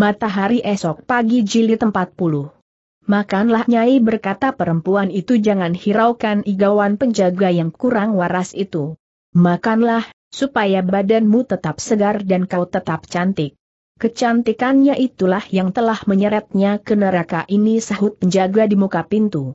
matahari esok pagi jilid 40. Makanlah Nyai berkata perempuan itu jangan hiraukan igawan penjaga yang kurang waras itu. Makanlah, supaya badanmu tetap segar dan kau tetap cantik. Kecantikannya itulah yang telah menyeretnya ke neraka ini sahut penjaga di muka pintu.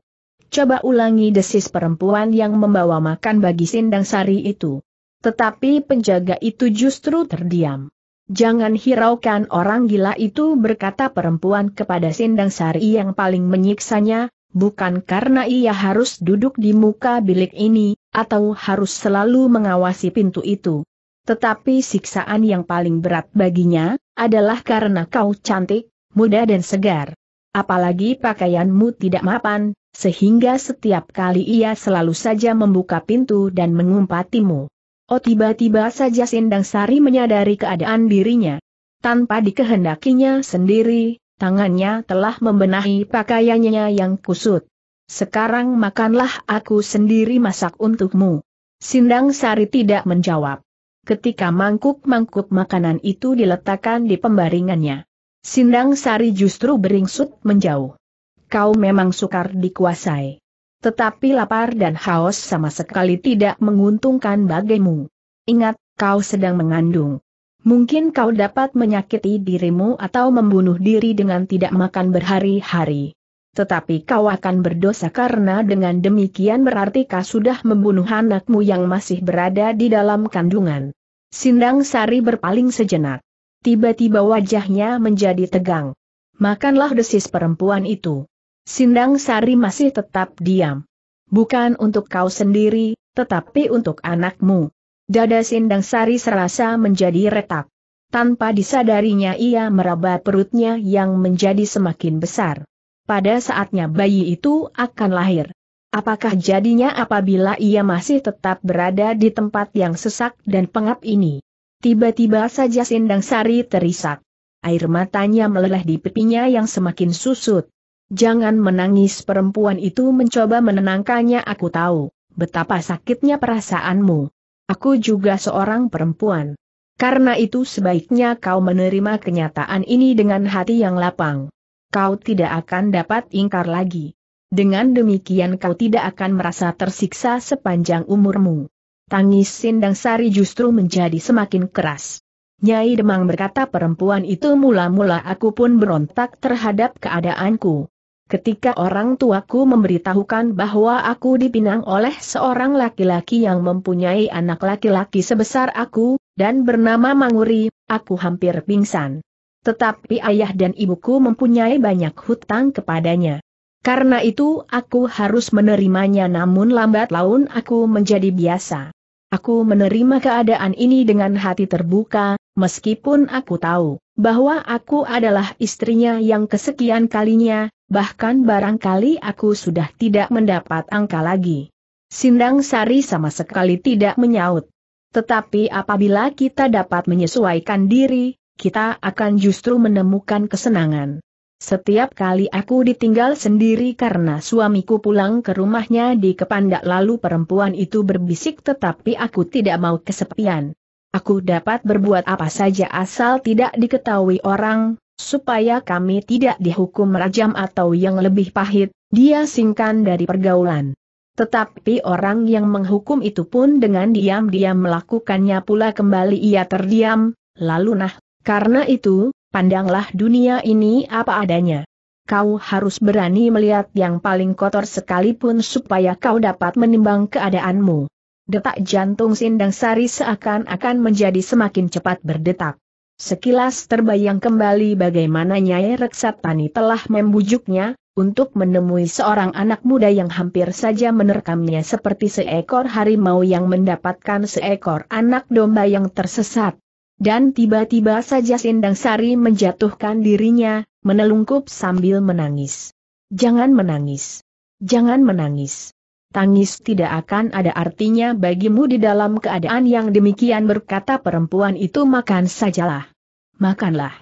Coba ulangi desis perempuan yang membawa makan bagi Sindang Sari itu. Tetapi penjaga itu justru terdiam. Jangan hiraukan orang gila itu berkata perempuan kepada Sindang Sari yang paling menyiksanya, bukan karena ia harus duduk di muka bilik ini, atau harus selalu mengawasi pintu itu. Tetapi siksaan yang paling berat baginya, adalah karena kau cantik, muda dan segar. Apalagi pakaianmu tidak mapan, sehingga setiap kali ia selalu saja membuka pintu dan mengumpatimu. Oh tiba-tiba saja Sindang Sari menyadari keadaan dirinya. Tanpa dikehendakinya sendiri, tangannya telah membenahi pakaiannya yang kusut. Sekarang makanlah aku sendiri masak untukmu. Sindang Sari tidak menjawab. Ketika mangkuk-mangkuk makanan itu diletakkan di pembaringannya. Sindang Sari justru beringsut menjauh. Kau memang sukar dikuasai tetapi lapar dan haus sama sekali tidak menguntungkan bagimu. Ingat, kau sedang mengandung. Mungkin kau dapat menyakiti dirimu atau membunuh diri dengan tidak makan berhari-hari. Tetapi kau akan berdosa karena dengan demikian berarti kau sudah membunuh anakmu yang masih berada di dalam kandungan. Sindang Sari berpaling sejenak. Tiba-tiba wajahnya menjadi tegang. Makanlah desis perempuan itu. Sindang Sari masih tetap diam. Bukan untuk kau sendiri, tetapi untuk anakmu. Dada Sindang Sari serasa menjadi retak. Tanpa disadarinya ia meraba perutnya yang menjadi semakin besar. Pada saatnya bayi itu akan lahir. Apakah jadinya apabila ia masih tetap berada di tempat yang sesak dan pengap ini? Tiba-tiba saja Sindang Sari terisak. Air matanya meleleh di pipinya yang semakin susut. Jangan menangis perempuan itu mencoba menenangkannya aku tahu, betapa sakitnya perasaanmu. Aku juga seorang perempuan. Karena itu sebaiknya kau menerima kenyataan ini dengan hati yang lapang. Kau tidak akan dapat ingkar lagi. Dengan demikian kau tidak akan merasa tersiksa sepanjang umurmu. Tangis Sindang Sari justru menjadi semakin keras. Nyai Demang berkata perempuan itu mula-mula aku pun berontak terhadap keadaanku. Ketika orang tuaku memberitahukan bahwa aku dipinang oleh seorang laki-laki yang mempunyai anak laki-laki sebesar aku, dan bernama Manguri, aku hampir pingsan. Tetapi ayah dan ibuku mempunyai banyak hutang kepadanya. Karena itu aku harus menerimanya namun lambat laun aku menjadi biasa. Aku menerima keadaan ini dengan hati terbuka, meskipun aku tahu bahwa aku adalah istrinya yang kesekian kalinya, Bahkan barangkali aku sudah tidak mendapat angka lagi. Sindang Sari sama sekali tidak menyaut. Tetapi apabila kita dapat menyesuaikan diri, kita akan justru menemukan kesenangan. Setiap kali aku ditinggal sendiri karena suamiku pulang ke rumahnya di Kepandak lalu perempuan itu berbisik tetapi aku tidak mau kesepian. Aku dapat berbuat apa saja asal tidak diketahui orang, supaya kami tidak dihukum rajam atau yang lebih pahit, dia singkan dari pergaulan. Tetapi orang yang menghukum itu pun dengan diam-diam melakukannya pula kembali ia terdiam, lalu nah, karena itu, pandanglah dunia ini apa adanya. Kau harus berani melihat yang paling kotor sekalipun supaya kau dapat menimbang keadaanmu. Detak jantung Sindang Sari seakan-akan menjadi semakin cepat berdetak. Sekilas terbayang kembali bagaimana Nyai Reksatani telah membujuknya, untuk menemui seorang anak muda yang hampir saja menerkamnya seperti seekor harimau yang mendapatkan seekor anak domba yang tersesat. Dan tiba-tiba saja Sindang Sari menjatuhkan dirinya, menelungkup sambil menangis. Jangan menangis. Jangan menangis. Tangis tidak akan ada artinya bagimu di dalam keadaan yang demikian berkata perempuan itu makan sajalah makanlah.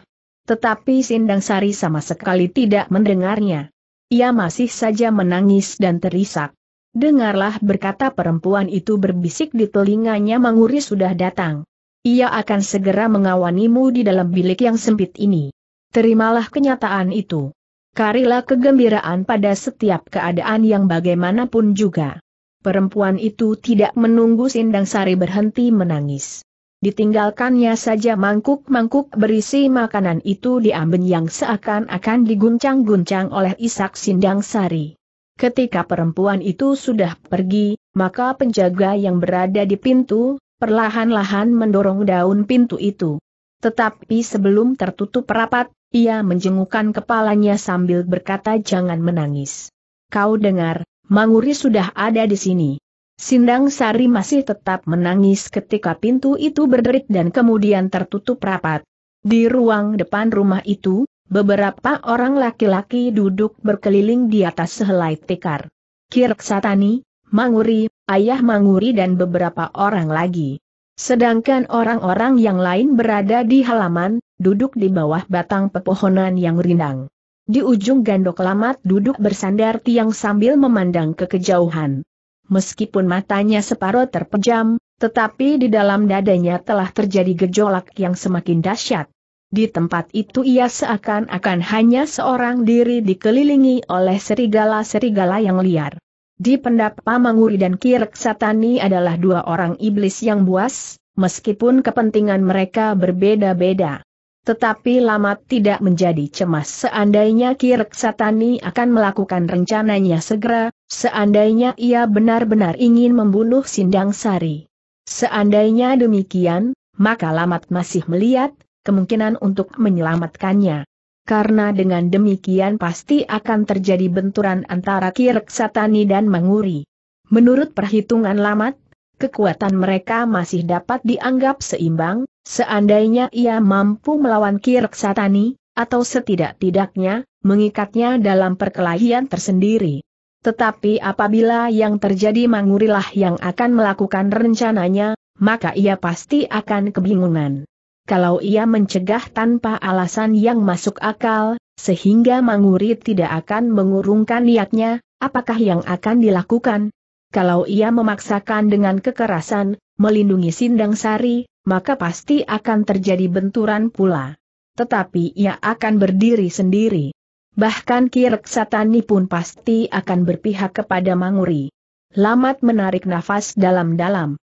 Tetapi Sindang Sari sama sekali tidak mendengarnya. Ia masih saja menangis dan terisak. Dengarlah berkata perempuan itu berbisik di telinganya Manguri sudah datang. Ia akan segera mengawanimu di dalam bilik yang sempit ini. Terimalah kenyataan itu. Karilah kegembiraan pada setiap keadaan yang bagaimanapun juga. Perempuan itu tidak menunggu Sindang Sari berhenti menangis. Ditinggalkannya saja mangkuk-mangkuk berisi makanan itu di amben yang seakan-akan diguncang-guncang oleh Isak Sindang Sari. Ketika perempuan itu sudah pergi, maka penjaga yang berada di pintu, perlahan-lahan mendorong daun pintu itu. Tetapi sebelum tertutup rapat, ia menjengukkan kepalanya sambil berkata jangan menangis. Kau dengar, Manguri sudah ada di sini. Sindang Sari masih tetap menangis ketika pintu itu berderit dan kemudian tertutup rapat. Di ruang depan rumah itu, beberapa orang laki-laki duduk berkeliling di atas sehelai tikar. Kirk Satani, Manguri, Ayah Manguri dan beberapa orang lagi. Sedangkan orang-orang yang lain berada di halaman, duduk di bawah batang pepohonan yang rindang. Di ujung gandok lamat duduk bersandar tiang sambil memandang ke kejauhan meskipun matanya separuh terpejam, tetapi di dalam dadanya telah terjadi gejolak yang semakin dahsyat. Di tempat itu ia seakan-akan hanya seorang diri dikelilingi oleh serigala-serigala yang liar. Di pendap Pamanguri dan Kirk Satani adalah dua orang iblis yang buas, meskipun kepentingan mereka berbeda-beda. Tetapi Lamat tidak menjadi cemas seandainya Ki Reksatani akan melakukan rencananya segera, seandainya ia benar-benar ingin membunuh Sindang Sari. Seandainya demikian, maka Lamat masih melihat kemungkinan untuk menyelamatkannya. Karena dengan demikian pasti akan terjadi benturan antara Ki Reksatani dan Manguri. Menurut perhitungan Lamat, kekuatan mereka masih dapat dianggap seimbang, Seandainya ia mampu melawan Kirksatani, atau setidak-tidaknya, mengikatnya dalam perkelahian tersendiri. Tetapi apabila yang terjadi Mangurilah yang akan melakukan rencananya, maka ia pasti akan kebingungan. Kalau ia mencegah tanpa alasan yang masuk akal, sehingga Manguri tidak akan mengurungkan niatnya, apakah yang akan dilakukan? Kalau ia memaksakan dengan kekerasan, melindungi Sindang Sari, maka pasti akan terjadi benturan pula. Tetapi ia akan berdiri sendiri. Bahkan Kirek Satani pun pasti akan berpihak kepada Manguri. Lamat menarik nafas dalam-dalam.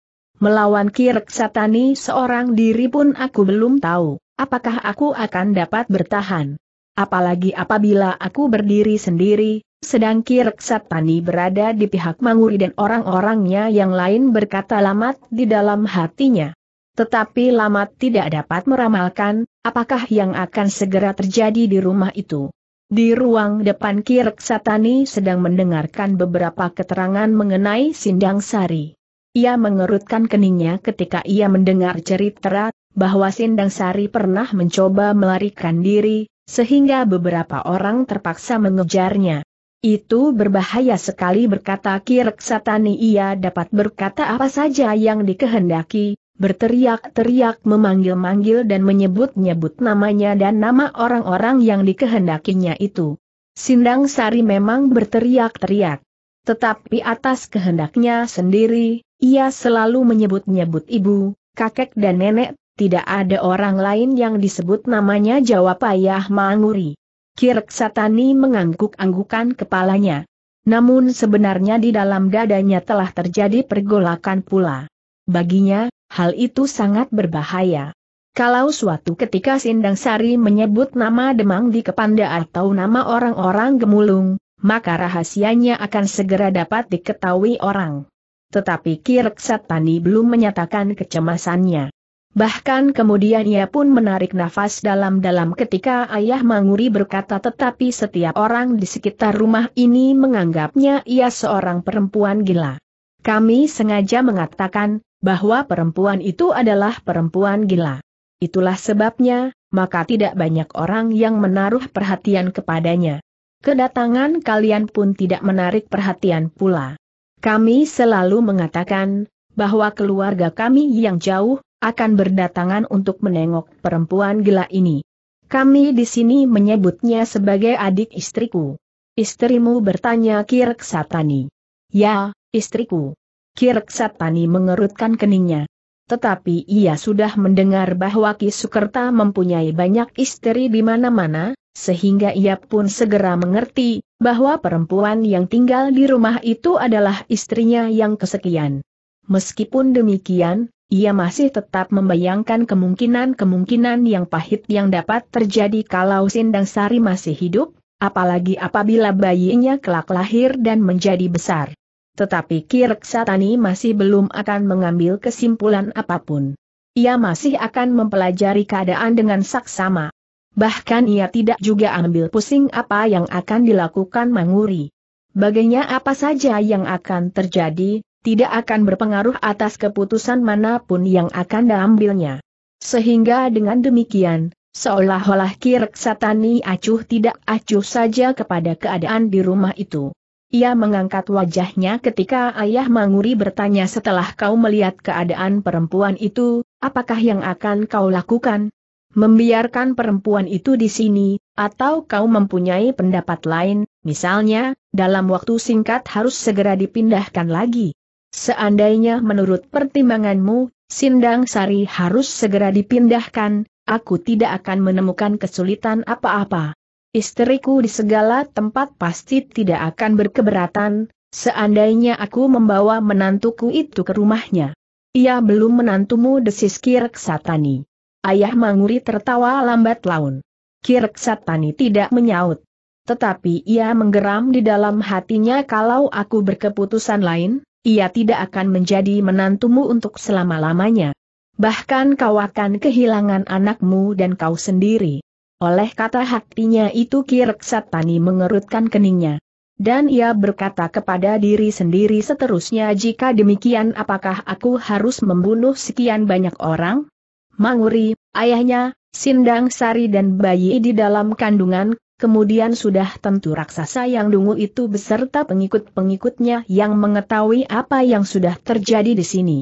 Melawan Kirek Satani seorang diri pun aku belum tahu, apakah aku akan dapat bertahan. Apalagi apabila aku berdiri sendiri, sedang Kirek Satani berada di pihak Manguri dan orang-orangnya yang lain berkata lamat di dalam hatinya. Tetapi Lamat tidak dapat meramalkan, apakah yang akan segera terjadi di rumah itu. Di ruang depan Kirk Satani sedang mendengarkan beberapa keterangan mengenai Sindang Sari. Ia mengerutkan keningnya ketika ia mendengar cerita bahwa Sindang Sari pernah mencoba melarikan diri, sehingga beberapa orang terpaksa mengejarnya. Itu berbahaya sekali berkata Kirk Satani ia dapat berkata apa saja yang dikehendaki, berteriak-teriak memanggil-manggil dan menyebut-nyebut namanya dan nama orang-orang yang dikehendakinya itu. Sindang Sari memang berteriak-teriak. Tetapi atas kehendaknya sendiri, ia selalu menyebut-nyebut ibu, kakek dan nenek, tidak ada orang lain yang disebut namanya jawab ayah Manguri. Kirk Satani mengangguk-anggukan kepalanya. Namun sebenarnya di dalam dadanya telah terjadi pergolakan pula. Baginya, Hal itu sangat berbahaya. Kalau suatu ketika Sindang Sari menyebut nama Demang di Kepanda atau nama orang-orang gemulung, maka rahasianya akan segera dapat diketahui orang. Tetapi Kirk Tani belum menyatakan kecemasannya. Bahkan kemudian ia pun menarik nafas dalam-dalam ketika ayah Manguri berkata tetapi setiap orang di sekitar rumah ini menganggapnya ia seorang perempuan gila. Kami sengaja mengatakan, bahwa perempuan itu adalah perempuan gila. Itulah sebabnya, maka tidak banyak orang yang menaruh perhatian kepadanya. Kedatangan kalian pun tidak menarik perhatian pula. Kami selalu mengatakan, bahwa keluarga kami yang jauh, akan berdatangan untuk menengok perempuan gila ini. Kami di sini menyebutnya sebagai adik istriku. Istrimu bertanya Kirk Satani. Ya, istriku. Kirk mengerutkan keningnya. Tetapi ia sudah mendengar bahwa Ki Sukerta mempunyai banyak istri di mana-mana, sehingga ia pun segera mengerti bahwa perempuan yang tinggal di rumah itu adalah istrinya yang kesekian. Meskipun demikian, ia masih tetap membayangkan kemungkinan-kemungkinan yang pahit yang dapat terjadi kalau Sindang Sari masih hidup, apalagi apabila bayinya kelak lahir dan menjadi besar. Tetapi Kirksatani masih belum akan mengambil kesimpulan apapun. Ia masih akan mempelajari keadaan dengan saksama. Bahkan ia tidak juga ambil pusing apa yang akan dilakukan Manguri. Baginya apa saja yang akan terjadi, tidak akan berpengaruh atas keputusan manapun yang akan diambilnya. Sehingga dengan demikian, seolah-olah Kirksatani acuh tidak acuh saja kepada keadaan di rumah itu. Ia mengangkat wajahnya ketika ayah Manguri bertanya setelah kau melihat keadaan perempuan itu, apakah yang akan kau lakukan? Membiarkan perempuan itu di sini, atau kau mempunyai pendapat lain, misalnya, dalam waktu singkat harus segera dipindahkan lagi. Seandainya menurut pertimbanganmu, Sindang Sari harus segera dipindahkan, aku tidak akan menemukan kesulitan apa-apa. Istriku di segala tempat pasti tidak akan berkeberatan, seandainya aku membawa menantuku itu ke rumahnya. Ia belum menantumu desis Kirksatani. Ayah Manguri tertawa lambat laun. Kirksatani tidak menyaut. Tetapi ia menggeram di dalam hatinya kalau aku berkeputusan lain, ia tidak akan menjadi menantumu untuk selama-lamanya. Bahkan kau akan kehilangan anakmu dan kau sendiri. Oleh kata hatinya itu Kirk Tani mengerutkan keningnya. Dan ia berkata kepada diri sendiri seterusnya jika demikian apakah aku harus membunuh sekian banyak orang? Manguri, ayahnya, Sindang Sari dan bayi di dalam kandungan, kemudian sudah tentu raksasa yang dungu itu beserta pengikut-pengikutnya yang mengetahui apa yang sudah terjadi di sini.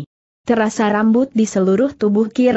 Terasa rambut di seluruh tubuh Ki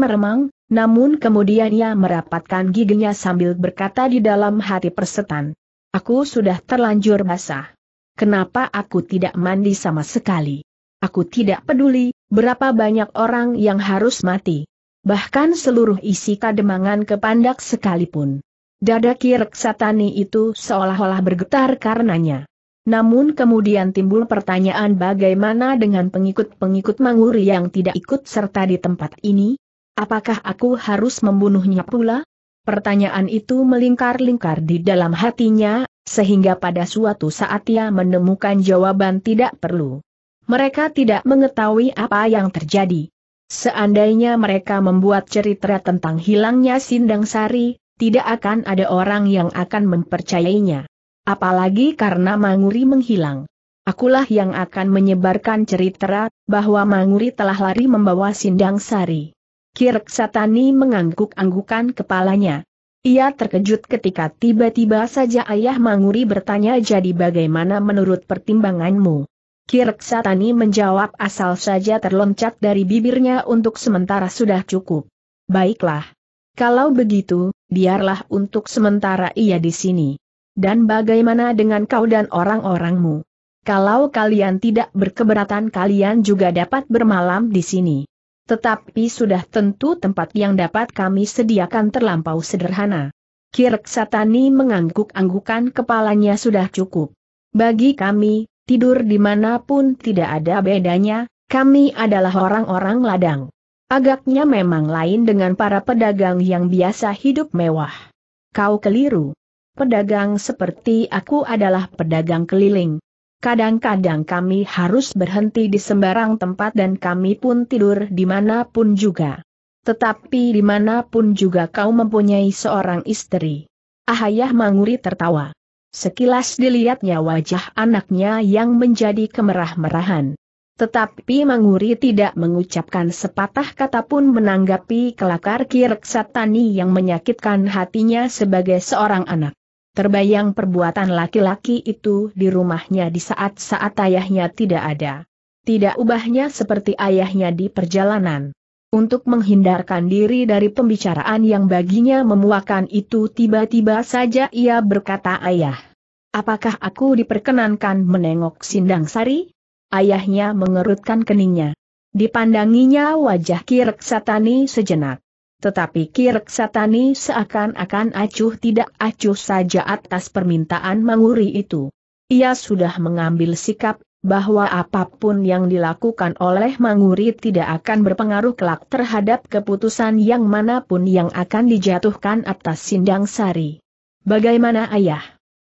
meremang, namun kemudian ia merapatkan giginya sambil berkata di dalam hati persetan. Aku sudah terlanjur basah. Kenapa aku tidak mandi sama sekali? Aku tidak peduli, berapa banyak orang yang harus mati. Bahkan seluruh isi kademangan kepandak sekalipun. Dada kirek satani itu seolah-olah bergetar karenanya. Namun kemudian timbul pertanyaan bagaimana dengan pengikut-pengikut Manguri yang tidak ikut serta di tempat ini? Apakah aku harus membunuhnya pula? Pertanyaan itu melingkar-lingkar di dalam hatinya, sehingga pada suatu saat ia menemukan jawaban tidak perlu. Mereka tidak mengetahui apa yang terjadi. Seandainya mereka membuat cerita tentang hilangnya Sindang Sari, tidak akan ada orang yang akan mempercayainya. Apalagi karena Manguri menghilang. Akulah yang akan menyebarkan cerita bahwa Manguri telah lari membawa Sindang Sari. Kirk Satani mengangguk-anggukan kepalanya. Ia terkejut ketika tiba-tiba saja ayah Manguri bertanya jadi bagaimana menurut pertimbanganmu. Kirk Satani menjawab asal saja terloncat dari bibirnya untuk sementara sudah cukup. Baiklah. Kalau begitu, biarlah untuk sementara ia di sini. Dan bagaimana dengan kau dan orang-orangmu? Kalau kalian tidak berkeberatan kalian juga dapat bermalam di sini. Tetapi sudah tentu tempat yang dapat kami sediakan terlampau sederhana. Kirk Satani mengangguk-anggukan kepalanya sudah cukup. Bagi kami, tidur dimanapun tidak ada bedanya, kami adalah orang-orang ladang. Agaknya memang lain dengan para pedagang yang biasa hidup mewah. Kau keliru. Pedagang seperti aku adalah pedagang keliling. Kadang-kadang kami harus berhenti di sembarang tempat dan kami pun tidur dimanapun juga. Tetapi dimanapun juga kau mempunyai seorang istri. Ahayah Manguri tertawa. Sekilas dilihatnya wajah anaknya yang menjadi kemerah-merahan. Tetapi Manguri tidak mengucapkan sepatah kata pun menanggapi kelakar satani yang menyakitkan hatinya sebagai seorang anak. Terbayang perbuatan laki-laki itu di rumahnya di saat-saat ayahnya tidak ada. Tidak ubahnya seperti ayahnya di perjalanan. Untuk menghindarkan diri dari pembicaraan yang baginya memuakan itu tiba-tiba saja ia berkata ayah. Apakah aku diperkenankan menengok Sindang Sari? Ayahnya mengerutkan keningnya. Dipandanginya wajah Kirek Satani sejenak. Tetapi Kirk Satani seakan-akan acuh tidak acuh saja atas permintaan Manguri itu. Ia sudah mengambil sikap bahwa apapun yang dilakukan oleh Manguri tidak akan berpengaruh kelak terhadap keputusan yang manapun yang akan dijatuhkan atas Sindang Sari. Bagaimana ayah?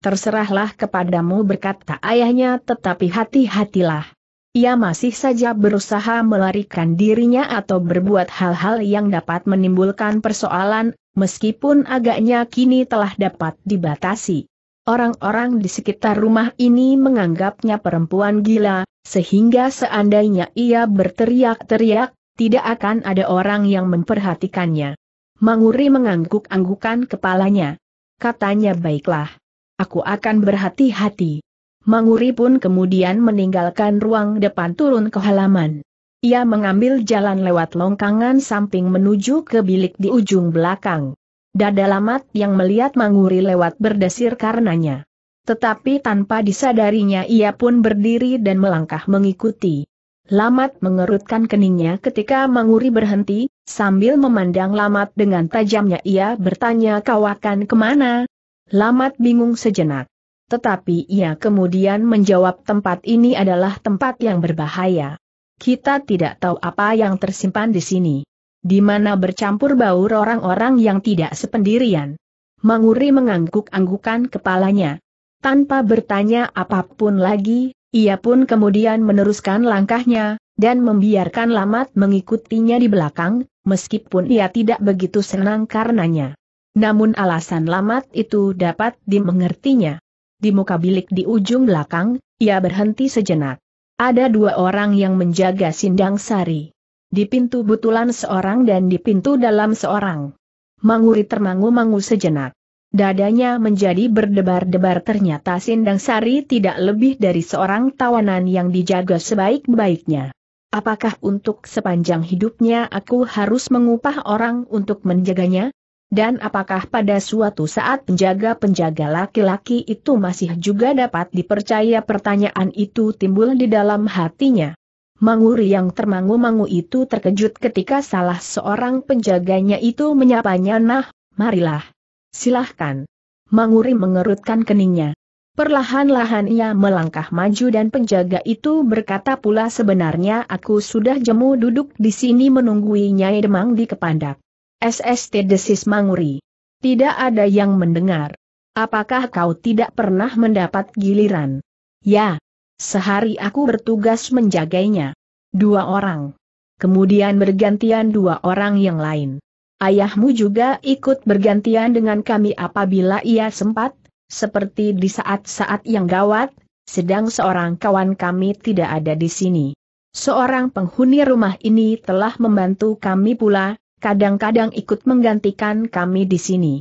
Terserahlah kepadamu berkata ayahnya tetapi hati-hatilah ia masih saja berusaha melarikan dirinya atau berbuat hal-hal yang dapat menimbulkan persoalan, meskipun agaknya kini telah dapat dibatasi. Orang-orang di sekitar rumah ini menganggapnya perempuan gila, sehingga seandainya ia berteriak-teriak, tidak akan ada orang yang memperhatikannya. Manguri mengangguk-anggukan kepalanya. Katanya baiklah. Aku akan berhati-hati. Manguri pun kemudian meninggalkan ruang depan turun ke halaman. Ia mengambil jalan lewat longkangan samping menuju ke bilik di ujung belakang. Dada lamat yang melihat Manguri lewat berdesir karenanya. Tetapi tanpa disadarinya ia pun berdiri dan melangkah mengikuti. Lamat mengerutkan keningnya ketika Manguri berhenti, sambil memandang Lamat dengan tajamnya ia bertanya kau akan kemana? Lamat bingung sejenak tetapi ia kemudian menjawab tempat ini adalah tempat yang berbahaya. Kita tidak tahu apa yang tersimpan di sini. Di mana bercampur baur orang-orang yang tidak sependirian. Manguri mengangguk-anggukan kepalanya. Tanpa bertanya apapun lagi, ia pun kemudian meneruskan langkahnya, dan membiarkan Lamat mengikutinya di belakang, meskipun ia tidak begitu senang karenanya. Namun alasan Lamat itu dapat dimengertinya di muka bilik di ujung belakang, ia berhenti sejenak. Ada dua orang yang menjaga Sindang Sari. Di pintu butulan seorang dan di pintu dalam seorang. Manguri termangu-mangu sejenak. Dadanya menjadi berdebar-debar ternyata Sindang Sari tidak lebih dari seorang tawanan yang dijaga sebaik-baiknya. Apakah untuk sepanjang hidupnya aku harus mengupah orang untuk menjaganya? Dan apakah pada suatu saat penjaga-penjaga laki-laki itu masih juga dapat dipercaya pertanyaan itu timbul di dalam hatinya? Manguri yang termangu-mangu itu terkejut ketika salah seorang penjaganya itu menyapanya nah, marilah. Silahkan. Manguri mengerutkan keningnya. Perlahan-lahan ia melangkah maju dan penjaga itu berkata pula sebenarnya aku sudah jemu duduk di sini menunggui Nyai Demang di Kepandak. SST desis Manguri. Tidak ada yang mendengar. Apakah kau tidak pernah mendapat giliran? Ya. Sehari aku bertugas menjaganya. Dua orang. Kemudian bergantian dua orang yang lain. Ayahmu juga ikut bergantian dengan kami apabila ia sempat, seperti di saat-saat yang gawat, sedang seorang kawan kami tidak ada di sini. Seorang penghuni rumah ini telah membantu kami pula, kadang-kadang ikut menggantikan kami di sini.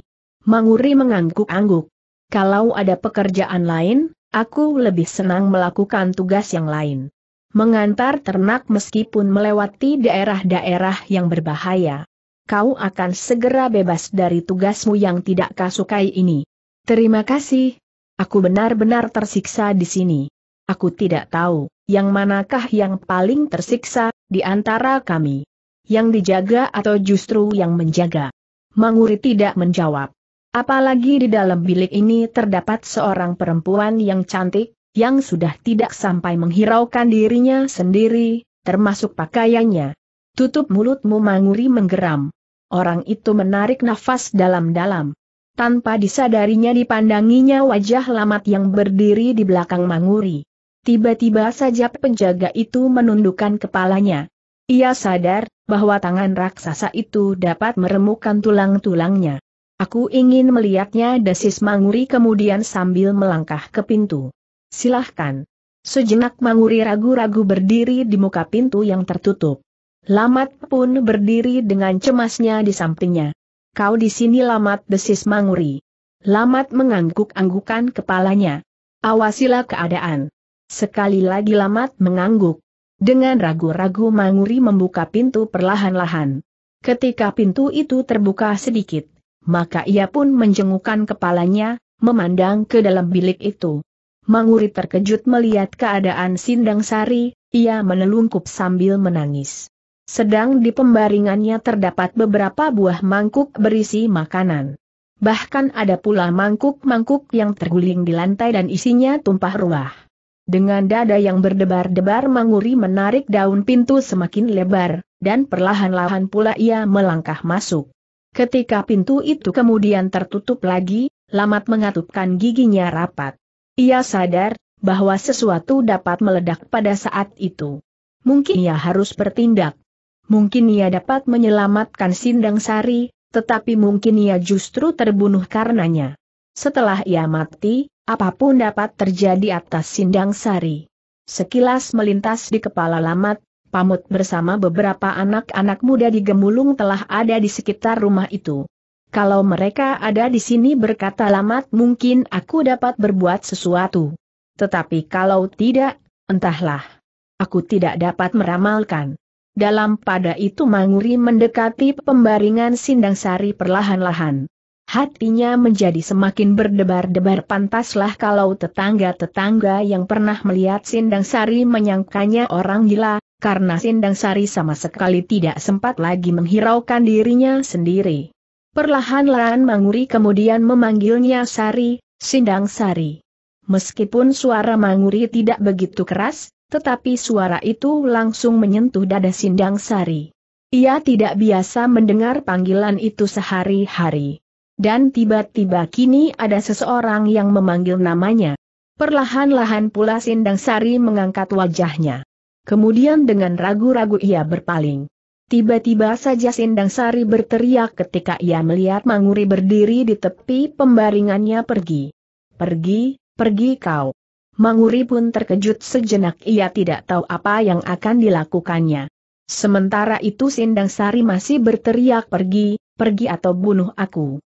Manguri mengangguk-angguk. Kalau ada pekerjaan lain, aku lebih senang melakukan tugas yang lain. Mengantar ternak meskipun melewati daerah-daerah yang berbahaya. Kau akan segera bebas dari tugasmu yang tidak kasukai ini. Terima kasih. Aku benar-benar tersiksa di sini. Aku tidak tahu, yang manakah yang paling tersiksa, di antara kami yang dijaga atau justru yang menjaga? Manguri tidak menjawab. Apalagi di dalam bilik ini terdapat seorang perempuan yang cantik, yang sudah tidak sampai menghiraukan dirinya sendiri, termasuk pakaiannya. Tutup mulutmu Manguri menggeram. Orang itu menarik nafas dalam-dalam. Tanpa disadarinya dipandanginya wajah lamat yang berdiri di belakang Manguri. Tiba-tiba saja penjaga itu menundukkan kepalanya. Ia sadar bahwa tangan raksasa itu dapat meremukkan tulang-tulangnya. Aku ingin melihatnya desis Manguri kemudian sambil melangkah ke pintu. Silahkan. Sejenak Manguri ragu-ragu berdiri di muka pintu yang tertutup. Lamat pun berdiri dengan cemasnya di sampingnya. Kau di sini Lamat desis Manguri. Lamat mengangguk-anggukan kepalanya. Awasilah keadaan. Sekali lagi Lamat mengangguk. Dengan ragu-ragu Manguri membuka pintu perlahan-lahan. Ketika pintu itu terbuka sedikit, maka ia pun menjengukkan kepalanya, memandang ke dalam bilik itu. Manguri terkejut melihat keadaan Sindang Sari, ia menelungkup sambil menangis. Sedang di pembaringannya terdapat beberapa buah mangkuk berisi makanan. Bahkan ada pula mangkuk-mangkuk yang terguling di lantai dan isinya tumpah ruah. Dengan dada yang berdebar-debar Manguri menarik daun pintu semakin lebar, dan perlahan-lahan pula ia melangkah masuk. Ketika pintu itu kemudian tertutup lagi, Lamat mengatupkan giginya rapat. Ia sadar, bahwa sesuatu dapat meledak pada saat itu. Mungkin ia harus bertindak. Mungkin ia dapat menyelamatkan Sindang Sari, tetapi mungkin ia justru terbunuh karenanya. Setelah ia mati, Apapun dapat terjadi atas sindang sari. Sekilas melintas di kepala Lamat, Pamut bersama beberapa anak-anak muda di Gemulung telah ada di sekitar rumah itu. Kalau mereka ada di sini berkata Lamat mungkin aku dapat berbuat sesuatu. Tetapi kalau tidak, entahlah. Aku tidak dapat meramalkan. Dalam pada itu Manguri mendekati pembaringan Sindang Sari perlahan-lahan. Hatinya menjadi semakin berdebar-debar pantaslah kalau tetangga-tetangga yang pernah melihat Sindang Sari menyangkanya orang gila, karena Sindang Sari sama sekali tidak sempat lagi menghiraukan dirinya sendiri. Perlahan-lahan Manguri kemudian memanggilnya Sari, Sindang Sari. Meskipun suara Manguri tidak begitu keras, tetapi suara itu langsung menyentuh dada Sindang Sari. Ia tidak biasa mendengar panggilan itu sehari-hari. Dan tiba-tiba kini ada seseorang yang memanggil namanya. Perlahan-lahan pula Sindang Sari mengangkat wajahnya. Kemudian dengan ragu-ragu ia berpaling. Tiba-tiba saja Sindang Sari berteriak ketika ia melihat Manguri berdiri di tepi pembaringannya pergi. Pergi, pergi kau. Manguri pun terkejut sejenak ia tidak tahu apa yang akan dilakukannya. Sementara itu Sindang Sari masih berteriak pergi, pergi atau bunuh aku.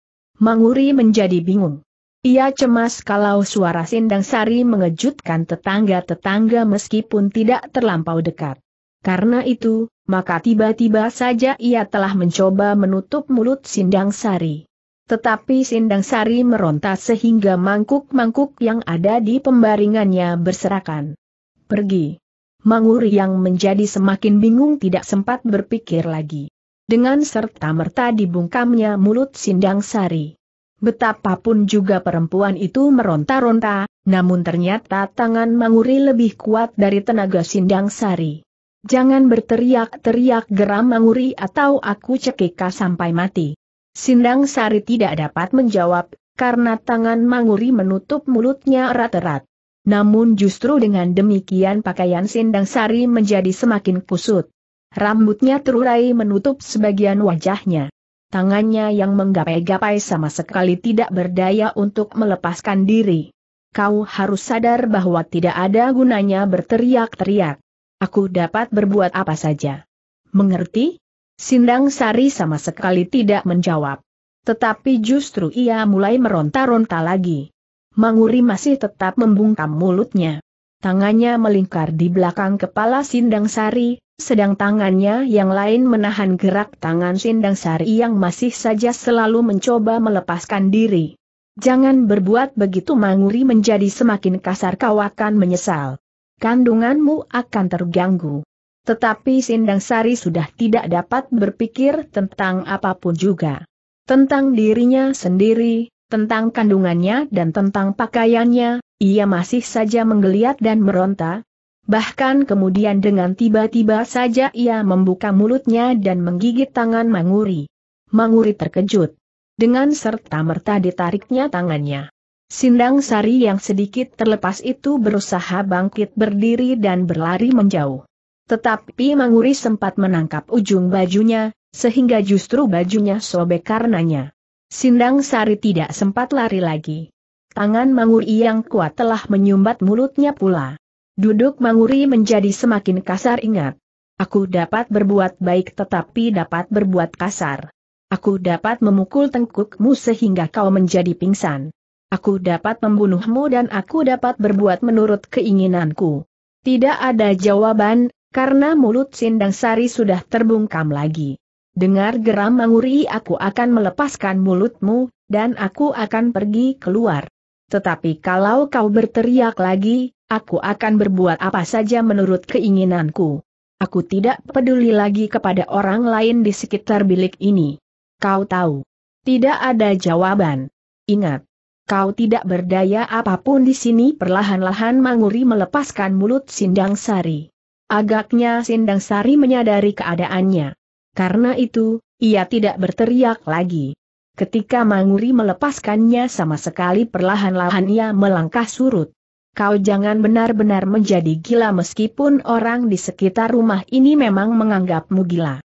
Manguri menjadi bingung. Ia cemas kalau suara sindang sari mengejutkan tetangga-tetangga meskipun tidak terlampau dekat. Karena itu, maka tiba-tiba saja ia telah mencoba menutup mulut sindang sari. Tetapi sindang sari meronta sehingga mangkuk-mangkuk yang ada di pembaringannya berserakan. Pergi. Manguri yang menjadi semakin bingung tidak sempat berpikir lagi dengan serta-merta dibungkamnya mulut Sindang Sari. Betapapun juga perempuan itu meronta-ronta, namun ternyata tangan Manguri lebih kuat dari tenaga Sindang Sari. Jangan berteriak-teriak geram Manguri atau aku cekika sampai mati. Sindang Sari tidak dapat menjawab, karena tangan Manguri menutup mulutnya erat-erat. Namun justru dengan demikian pakaian Sindang Sari menjadi semakin kusut. Rambutnya terurai menutup sebagian wajahnya. Tangannya yang menggapai-gapai sama sekali tidak berdaya untuk melepaskan diri. Kau harus sadar bahwa tidak ada gunanya berteriak-teriak. Aku dapat berbuat apa saja. Mengerti? Sindang Sari sama sekali tidak menjawab. Tetapi justru ia mulai meronta-ronta lagi. Manguri masih tetap membungkam mulutnya. Tangannya melingkar di belakang kepala Sindang Sari, sedang tangannya yang lain menahan gerak tangan Sindang Sari yang masih saja selalu mencoba melepaskan diri. Jangan berbuat begitu Manguri menjadi semakin kasar kau akan menyesal. Kandunganmu akan terganggu. Tetapi Sindang Sari sudah tidak dapat berpikir tentang apapun juga. Tentang dirinya sendiri, tentang kandungannya dan tentang pakaiannya, ia masih saja menggeliat dan meronta, Bahkan kemudian dengan tiba-tiba saja ia membuka mulutnya dan menggigit tangan Manguri. Manguri terkejut. Dengan serta-merta ditariknya tangannya. Sindang Sari yang sedikit terlepas itu berusaha bangkit berdiri dan berlari menjauh. Tetapi Manguri sempat menangkap ujung bajunya, sehingga justru bajunya sobek karenanya. Sindang Sari tidak sempat lari lagi. Tangan Manguri yang kuat telah menyumbat mulutnya pula. Duduk Manguri menjadi semakin kasar ingat. Aku dapat berbuat baik tetapi dapat berbuat kasar. Aku dapat memukul tengkukmu sehingga kau menjadi pingsan. Aku dapat membunuhmu dan aku dapat berbuat menurut keinginanku. Tidak ada jawaban, karena mulut Sindang Sari sudah terbungkam lagi. Dengar geram Manguri aku akan melepaskan mulutmu, dan aku akan pergi keluar. Tetapi kalau kau berteriak lagi, aku akan berbuat apa saja menurut keinginanku. Aku tidak peduli lagi kepada orang lain di sekitar bilik ini. Kau tahu. Tidak ada jawaban. Ingat. Kau tidak berdaya apapun di sini perlahan-lahan Manguri melepaskan mulut Sindang Sari. Agaknya Sindang Sari menyadari keadaannya. Karena itu, ia tidak berteriak lagi. Ketika Manguri melepaskannya sama sekali perlahan-lahan ia melangkah surut. Kau jangan benar-benar menjadi gila meskipun orang di sekitar rumah ini memang menganggapmu gila.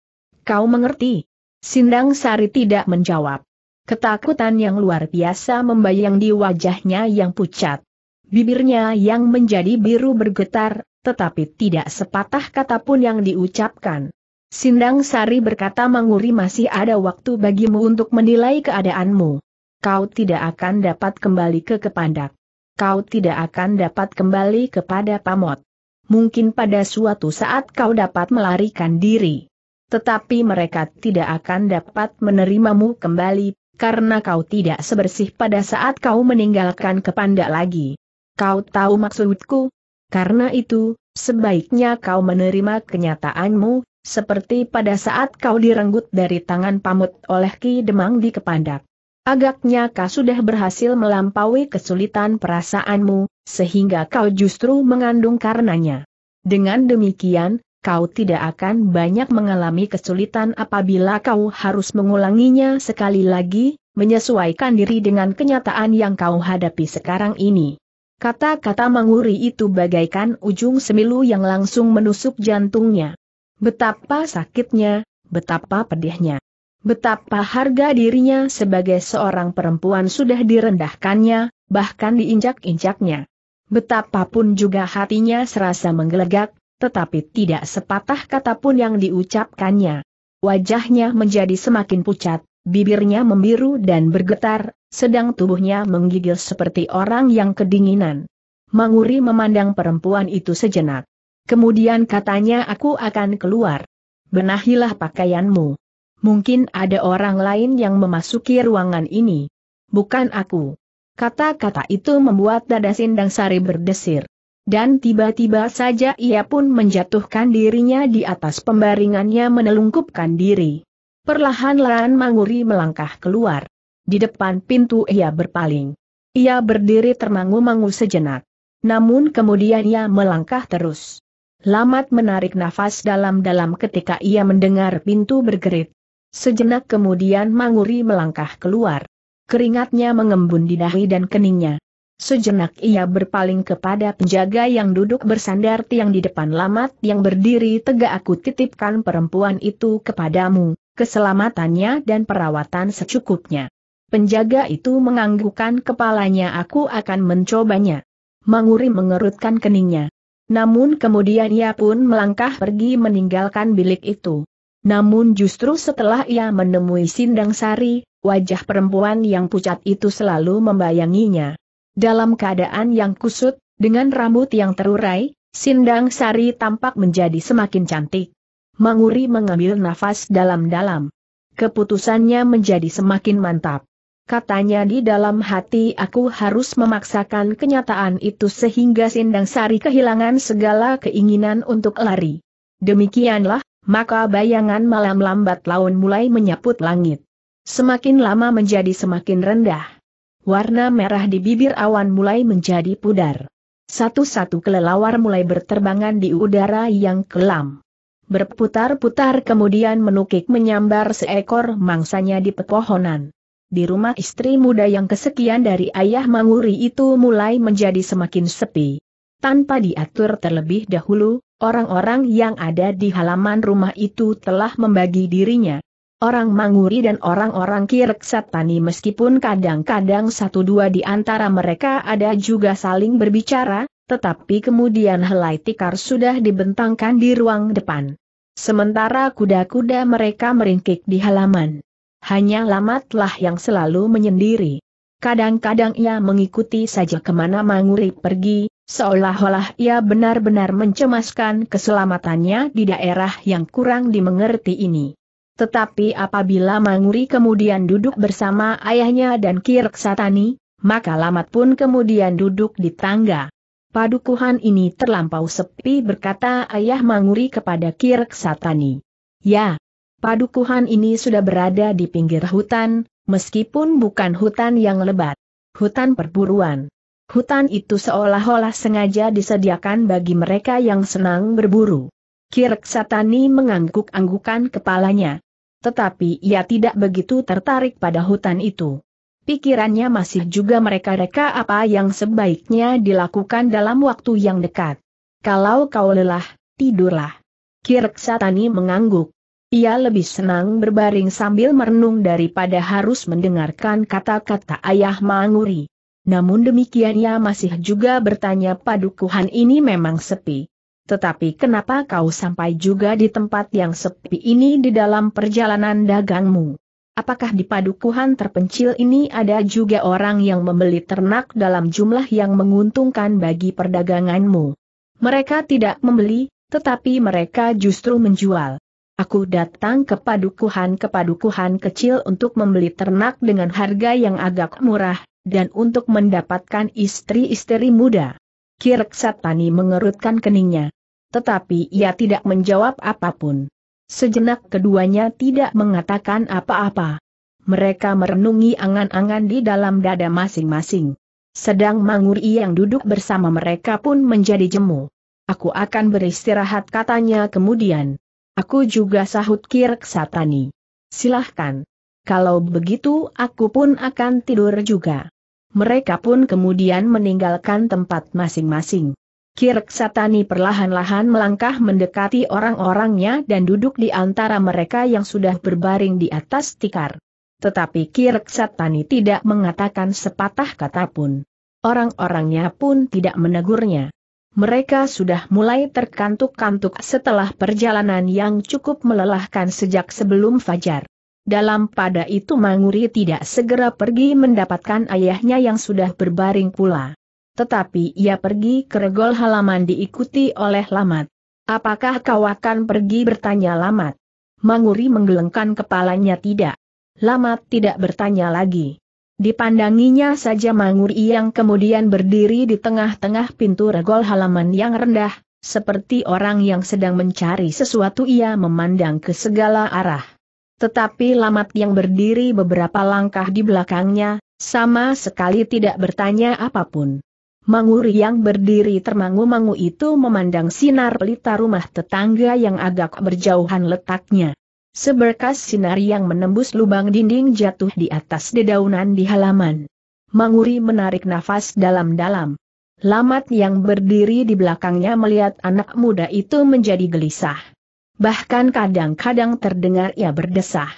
Kau mengerti? Sindang Sari tidak menjawab. Ketakutan yang luar biasa membayang di wajahnya yang pucat. Bibirnya yang menjadi biru bergetar, tetapi tidak sepatah kata pun yang diucapkan. Sindang Sari berkata Manguri masih ada waktu bagimu untuk menilai keadaanmu. Kau tidak akan dapat kembali ke Kepandak. Kau tidak akan dapat kembali kepada Pamot. Mungkin pada suatu saat kau dapat melarikan diri. Tetapi mereka tidak akan dapat menerimamu kembali, karena kau tidak sebersih pada saat kau meninggalkan kepandak lagi. Kau tahu maksudku? Karena itu, sebaiknya kau menerima kenyataanmu, seperti pada saat kau direnggut dari tangan pamut oleh Ki Demang di Kepandak. Agaknya kau sudah berhasil melampaui kesulitan perasaanmu, sehingga kau justru mengandung karenanya. Dengan demikian, kau tidak akan banyak mengalami kesulitan apabila kau harus mengulanginya sekali lagi, menyesuaikan diri dengan kenyataan yang kau hadapi sekarang ini. Kata-kata Manguri itu bagaikan ujung semilu yang langsung menusuk jantungnya. Betapa sakitnya, betapa pedihnya. Betapa harga dirinya sebagai seorang perempuan sudah direndahkannya, bahkan diinjak-injaknya. Betapapun juga hatinya serasa menggelegak, tetapi tidak sepatah kata pun yang diucapkannya. Wajahnya menjadi semakin pucat, bibirnya membiru dan bergetar, sedang tubuhnya menggigil seperti orang yang kedinginan. Manguri memandang perempuan itu sejenak. Kemudian katanya aku akan keluar. Benahilah pakaianmu. Mungkin ada orang lain yang memasuki ruangan ini. Bukan aku. Kata-kata itu membuat dada Sindang Sari berdesir. Dan tiba-tiba saja ia pun menjatuhkan dirinya di atas pembaringannya menelungkupkan diri. Perlahan-lahan Manguri melangkah keluar. Di depan pintu ia berpaling. Ia berdiri termangu-mangu sejenak. Namun kemudian ia melangkah terus. Lamat menarik nafas dalam-dalam ketika ia mendengar pintu bergerit. Sejenak kemudian Manguri melangkah keluar. Keringatnya mengembun di dahi dan keningnya. Sejenak ia berpaling kepada penjaga yang duduk bersandar tiang di depan lamat yang berdiri tegak aku titipkan perempuan itu kepadamu, keselamatannya dan perawatan secukupnya. Penjaga itu menganggukkan kepalanya aku akan mencobanya. Manguri mengerutkan keningnya. Namun kemudian ia pun melangkah pergi meninggalkan bilik itu. Namun justru setelah ia menemui Sindang Sari, wajah perempuan yang pucat itu selalu membayanginya. Dalam keadaan yang kusut, dengan rambut yang terurai, Sindang Sari tampak menjadi semakin cantik. Manguri mengambil nafas dalam-dalam. Keputusannya menjadi semakin mantap. Katanya di dalam hati aku harus memaksakan kenyataan itu sehingga Sindang Sari kehilangan segala keinginan untuk lari. Demikianlah, maka bayangan malam lambat laun mulai menyaput langit. Semakin lama menjadi semakin rendah. Warna merah di bibir awan mulai menjadi pudar. Satu-satu kelelawar mulai berterbangan di udara yang kelam berputar-putar kemudian menukik menyambar seekor mangsanya di pepohonan di rumah istri muda yang kesekian dari ayah Manguri itu mulai menjadi semakin sepi. Tanpa diatur terlebih dahulu, orang-orang yang ada di halaman rumah itu telah membagi dirinya. Orang Manguri dan orang-orang kireksatani meskipun kadang-kadang satu dua di antara mereka ada juga saling berbicara, tetapi kemudian helai tikar sudah dibentangkan di ruang depan. Sementara kuda-kuda mereka meringkik di halaman hanya lamatlah yang selalu menyendiri. Kadang-kadang ia mengikuti saja kemana Manguri pergi, seolah-olah ia benar-benar mencemaskan keselamatannya di daerah yang kurang dimengerti ini. Tetapi apabila Manguri kemudian duduk bersama ayahnya dan Kirksatani, maka Lamat pun kemudian duduk di tangga. Padukuhan ini terlampau sepi berkata ayah Manguri kepada Kirksatani. Ya, Padukuhan ini sudah berada di pinggir hutan, meskipun bukan hutan yang lebat. Hutan perburuan. Hutan itu seolah-olah sengaja disediakan bagi mereka yang senang berburu. Kirk Satani mengangguk-anggukan kepalanya. Tetapi ia tidak begitu tertarik pada hutan itu. Pikirannya masih juga mereka-reka apa yang sebaiknya dilakukan dalam waktu yang dekat. Kalau kau lelah, tidurlah. Kirk Satani mengangguk. Ia lebih senang berbaring sambil merenung daripada harus mendengarkan kata-kata ayah Manguri. Namun demikian ia masih juga bertanya padukuhan ini memang sepi. Tetapi kenapa kau sampai juga di tempat yang sepi ini di dalam perjalanan dagangmu? Apakah di padukuhan terpencil ini ada juga orang yang membeli ternak dalam jumlah yang menguntungkan bagi perdaganganmu? Mereka tidak membeli, tetapi mereka justru menjual. Aku datang ke padukuhan-kepadukuhan kecil untuk membeli ternak dengan harga yang agak murah, dan untuk mendapatkan istri-istri muda. Kirk mengerutkan keningnya. Tetapi ia tidak menjawab apapun. Sejenak keduanya tidak mengatakan apa-apa. Mereka merenungi angan-angan di dalam dada masing-masing. Sedang Manguri yang duduk bersama mereka pun menjadi jemu. Aku akan beristirahat katanya kemudian. Aku juga sahut Kirk Satani. Silahkan. Kalau begitu aku pun akan tidur juga. Mereka pun kemudian meninggalkan tempat masing-masing. Kirk Satani perlahan-lahan melangkah mendekati orang-orangnya dan duduk di antara mereka yang sudah berbaring di atas tikar. Tetapi Kirk Satani tidak mengatakan sepatah kata pun. Orang-orangnya pun tidak menegurnya mereka sudah mulai terkantuk-kantuk setelah perjalanan yang cukup melelahkan sejak sebelum fajar. Dalam pada itu Manguri tidak segera pergi mendapatkan ayahnya yang sudah berbaring pula. Tetapi ia pergi ke regol halaman diikuti oleh Lamat. Apakah kau akan pergi bertanya Lamat? Manguri menggelengkan kepalanya tidak. Lamat tidak bertanya lagi. Dipandanginya saja Manguri yang kemudian berdiri di tengah-tengah pintu regol halaman yang rendah, seperti orang yang sedang mencari sesuatu ia memandang ke segala arah. Tetapi Lamat yang berdiri beberapa langkah di belakangnya, sama sekali tidak bertanya apapun. Manguri yang berdiri termangu-mangu itu memandang sinar pelita rumah tetangga yang agak berjauhan letaknya. Seberkas sinar yang menembus lubang dinding jatuh di atas dedaunan di halaman. Manguri menarik nafas dalam-dalam. Lamat yang berdiri di belakangnya melihat anak muda itu menjadi gelisah. Bahkan kadang-kadang terdengar ia berdesah.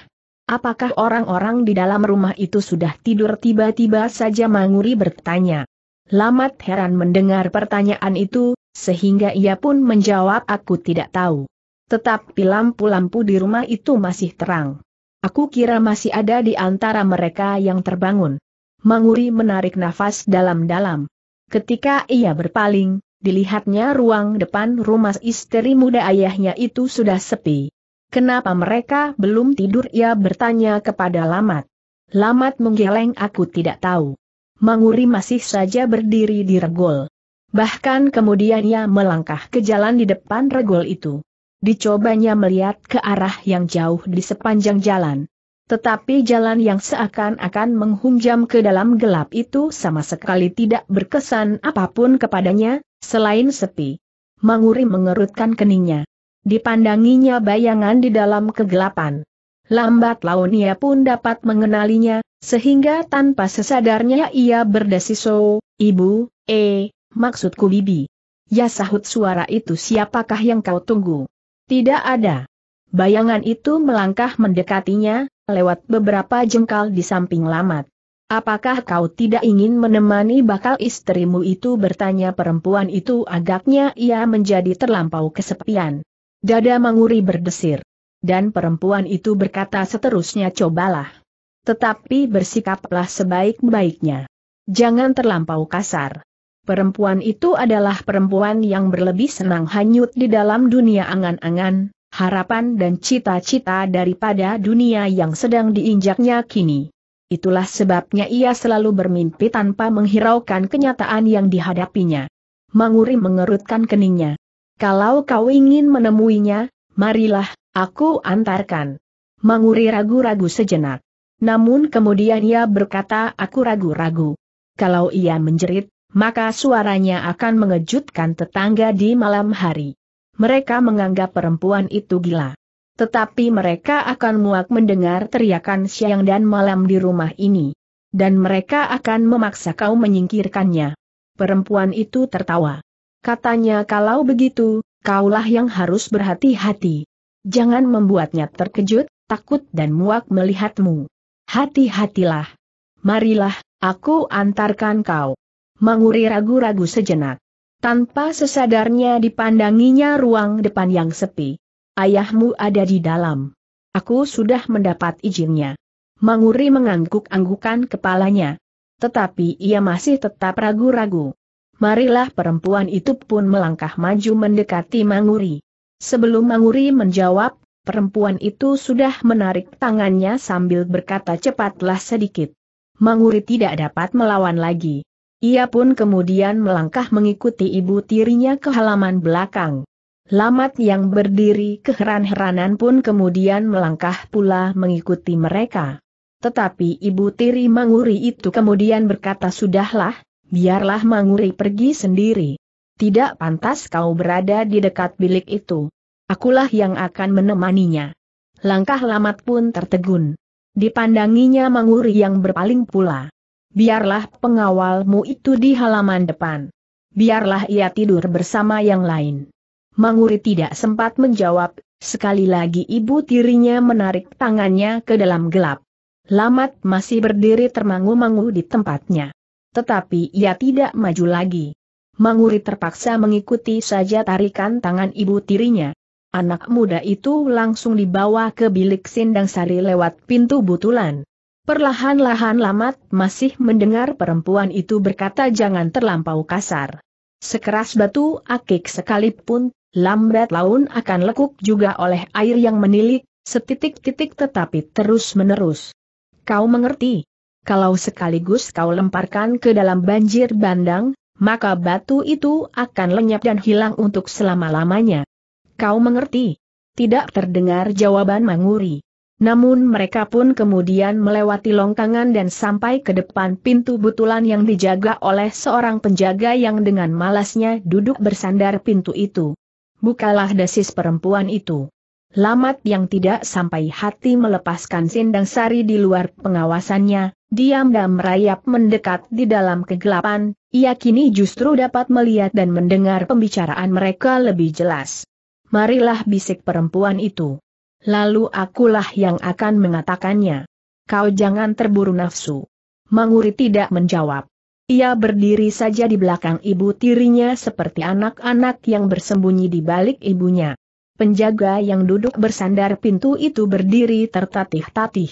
Apakah orang-orang di dalam rumah itu sudah tidur tiba-tiba saja Manguri bertanya. Lamat heran mendengar pertanyaan itu, sehingga ia pun menjawab aku tidak tahu. Tetapi lampu-lampu di rumah itu masih terang. Aku kira masih ada di antara mereka yang terbangun. Manguri menarik nafas dalam-dalam. Ketika ia berpaling, dilihatnya ruang depan rumah istri muda ayahnya itu sudah sepi. Kenapa mereka belum tidur ia bertanya kepada Lamat. Lamat menggeleng aku tidak tahu. Manguri masih saja berdiri di regol. Bahkan kemudian ia melangkah ke jalan di depan regol itu. Dicobanya melihat ke arah yang jauh di sepanjang jalan. Tetapi jalan yang seakan-akan menghunjam ke dalam gelap itu sama sekali tidak berkesan apapun kepadanya, selain sepi. Manguri mengerutkan keningnya. Dipandanginya bayangan di dalam kegelapan. Lambat laun ia pun dapat mengenalinya, sehingga tanpa sesadarnya ia berdesiso, Ibu, eh, maksudku bibi. Ya sahut suara itu siapakah yang kau tunggu? Tidak ada. Bayangan itu melangkah mendekatinya, lewat beberapa jengkal di samping Lamat. Apakah kau tidak ingin menemani bakal istrimu itu bertanya perempuan itu agaknya ia menjadi terlampau kesepian. Dada Manguri berdesir. Dan perempuan itu berkata seterusnya cobalah. Tetapi bersikaplah sebaik-baiknya. Jangan terlampau kasar. Perempuan itu adalah perempuan yang berlebih senang hanyut di dalam dunia angan-angan, harapan dan cita-cita daripada dunia yang sedang diinjaknya kini. Itulah sebabnya ia selalu bermimpi tanpa menghiraukan kenyataan yang dihadapinya. Manguri mengerutkan keningnya. Kalau kau ingin menemuinya, marilah, aku antarkan. Manguri ragu-ragu sejenak. Namun kemudian ia berkata aku ragu-ragu. Kalau ia menjerit, maka suaranya akan mengejutkan tetangga di malam hari. Mereka menganggap perempuan itu gila. Tetapi mereka akan muak mendengar teriakan siang dan malam di rumah ini. Dan mereka akan memaksa kau menyingkirkannya. Perempuan itu tertawa. Katanya kalau begitu, kaulah yang harus berhati-hati. Jangan membuatnya terkejut, takut dan muak melihatmu. Hati-hatilah. Marilah, aku antarkan kau. Manguri ragu-ragu sejenak. Tanpa sesadarnya dipandanginya ruang depan yang sepi. Ayahmu ada di dalam. Aku sudah mendapat izinnya. Manguri mengangguk-anggukan kepalanya. Tetapi ia masih tetap ragu-ragu. Marilah perempuan itu pun melangkah maju mendekati Manguri. Sebelum Manguri menjawab, perempuan itu sudah menarik tangannya sambil berkata cepatlah sedikit. Manguri tidak dapat melawan lagi. Ia pun kemudian melangkah mengikuti ibu tirinya ke halaman belakang. Lamat yang berdiri keheran-heranan pun kemudian melangkah pula mengikuti mereka. Tetapi ibu tiri Manguri itu kemudian berkata sudahlah, biarlah Manguri pergi sendiri. Tidak pantas kau berada di dekat bilik itu. Akulah yang akan menemaninya. Langkah Lamat pun tertegun. Dipandanginya Manguri yang berpaling pula biarlah pengawalmu itu di halaman depan. Biarlah ia tidur bersama yang lain. Manguri tidak sempat menjawab, sekali lagi ibu tirinya menarik tangannya ke dalam gelap. Lamat masih berdiri termangu-mangu di tempatnya. Tetapi ia tidak maju lagi. Manguri terpaksa mengikuti saja tarikan tangan ibu tirinya. Anak muda itu langsung dibawa ke bilik sindang sari lewat pintu butulan. Perlahan-lahan Lamat masih mendengar perempuan itu berkata jangan terlampau kasar. Sekeras batu akik sekalipun, lambat laun akan lekuk juga oleh air yang menilik, setitik-titik tetapi terus-menerus. Kau mengerti? Kalau sekaligus kau lemparkan ke dalam banjir bandang, maka batu itu akan lenyap dan hilang untuk selama-lamanya. Kau mengerti? Tidak terdengar jawaban Manguri. Namun mereka pun kemudian melewati longkangan dan sampai ke depan pintu butulan yang dijaga oleh seorang penjaga yang dengan malasnya duduk bersandar pintu itu. Bukalah desis perempuan itu. Lamat yang tidak sampai hati melepaskan sindang sari di luar pengawasannya, diam dan merayap mendekat di dalam kegelapan, ia kini justru dapat melihat dan mendengar pembicaraan mereka lebih jelas. Marilah bisik perempuan itu lalu akulah yang akan mengatakannya. Kau jangan terburu nafsu. Manguri tidak menjawab. Ia berdiri saja di belakang ibu tirinya seperti anak-anak yang bersembunyi di balik ibunya. Penjaga yang duduk bersandar pintu itu berdiri tertatih-tatih.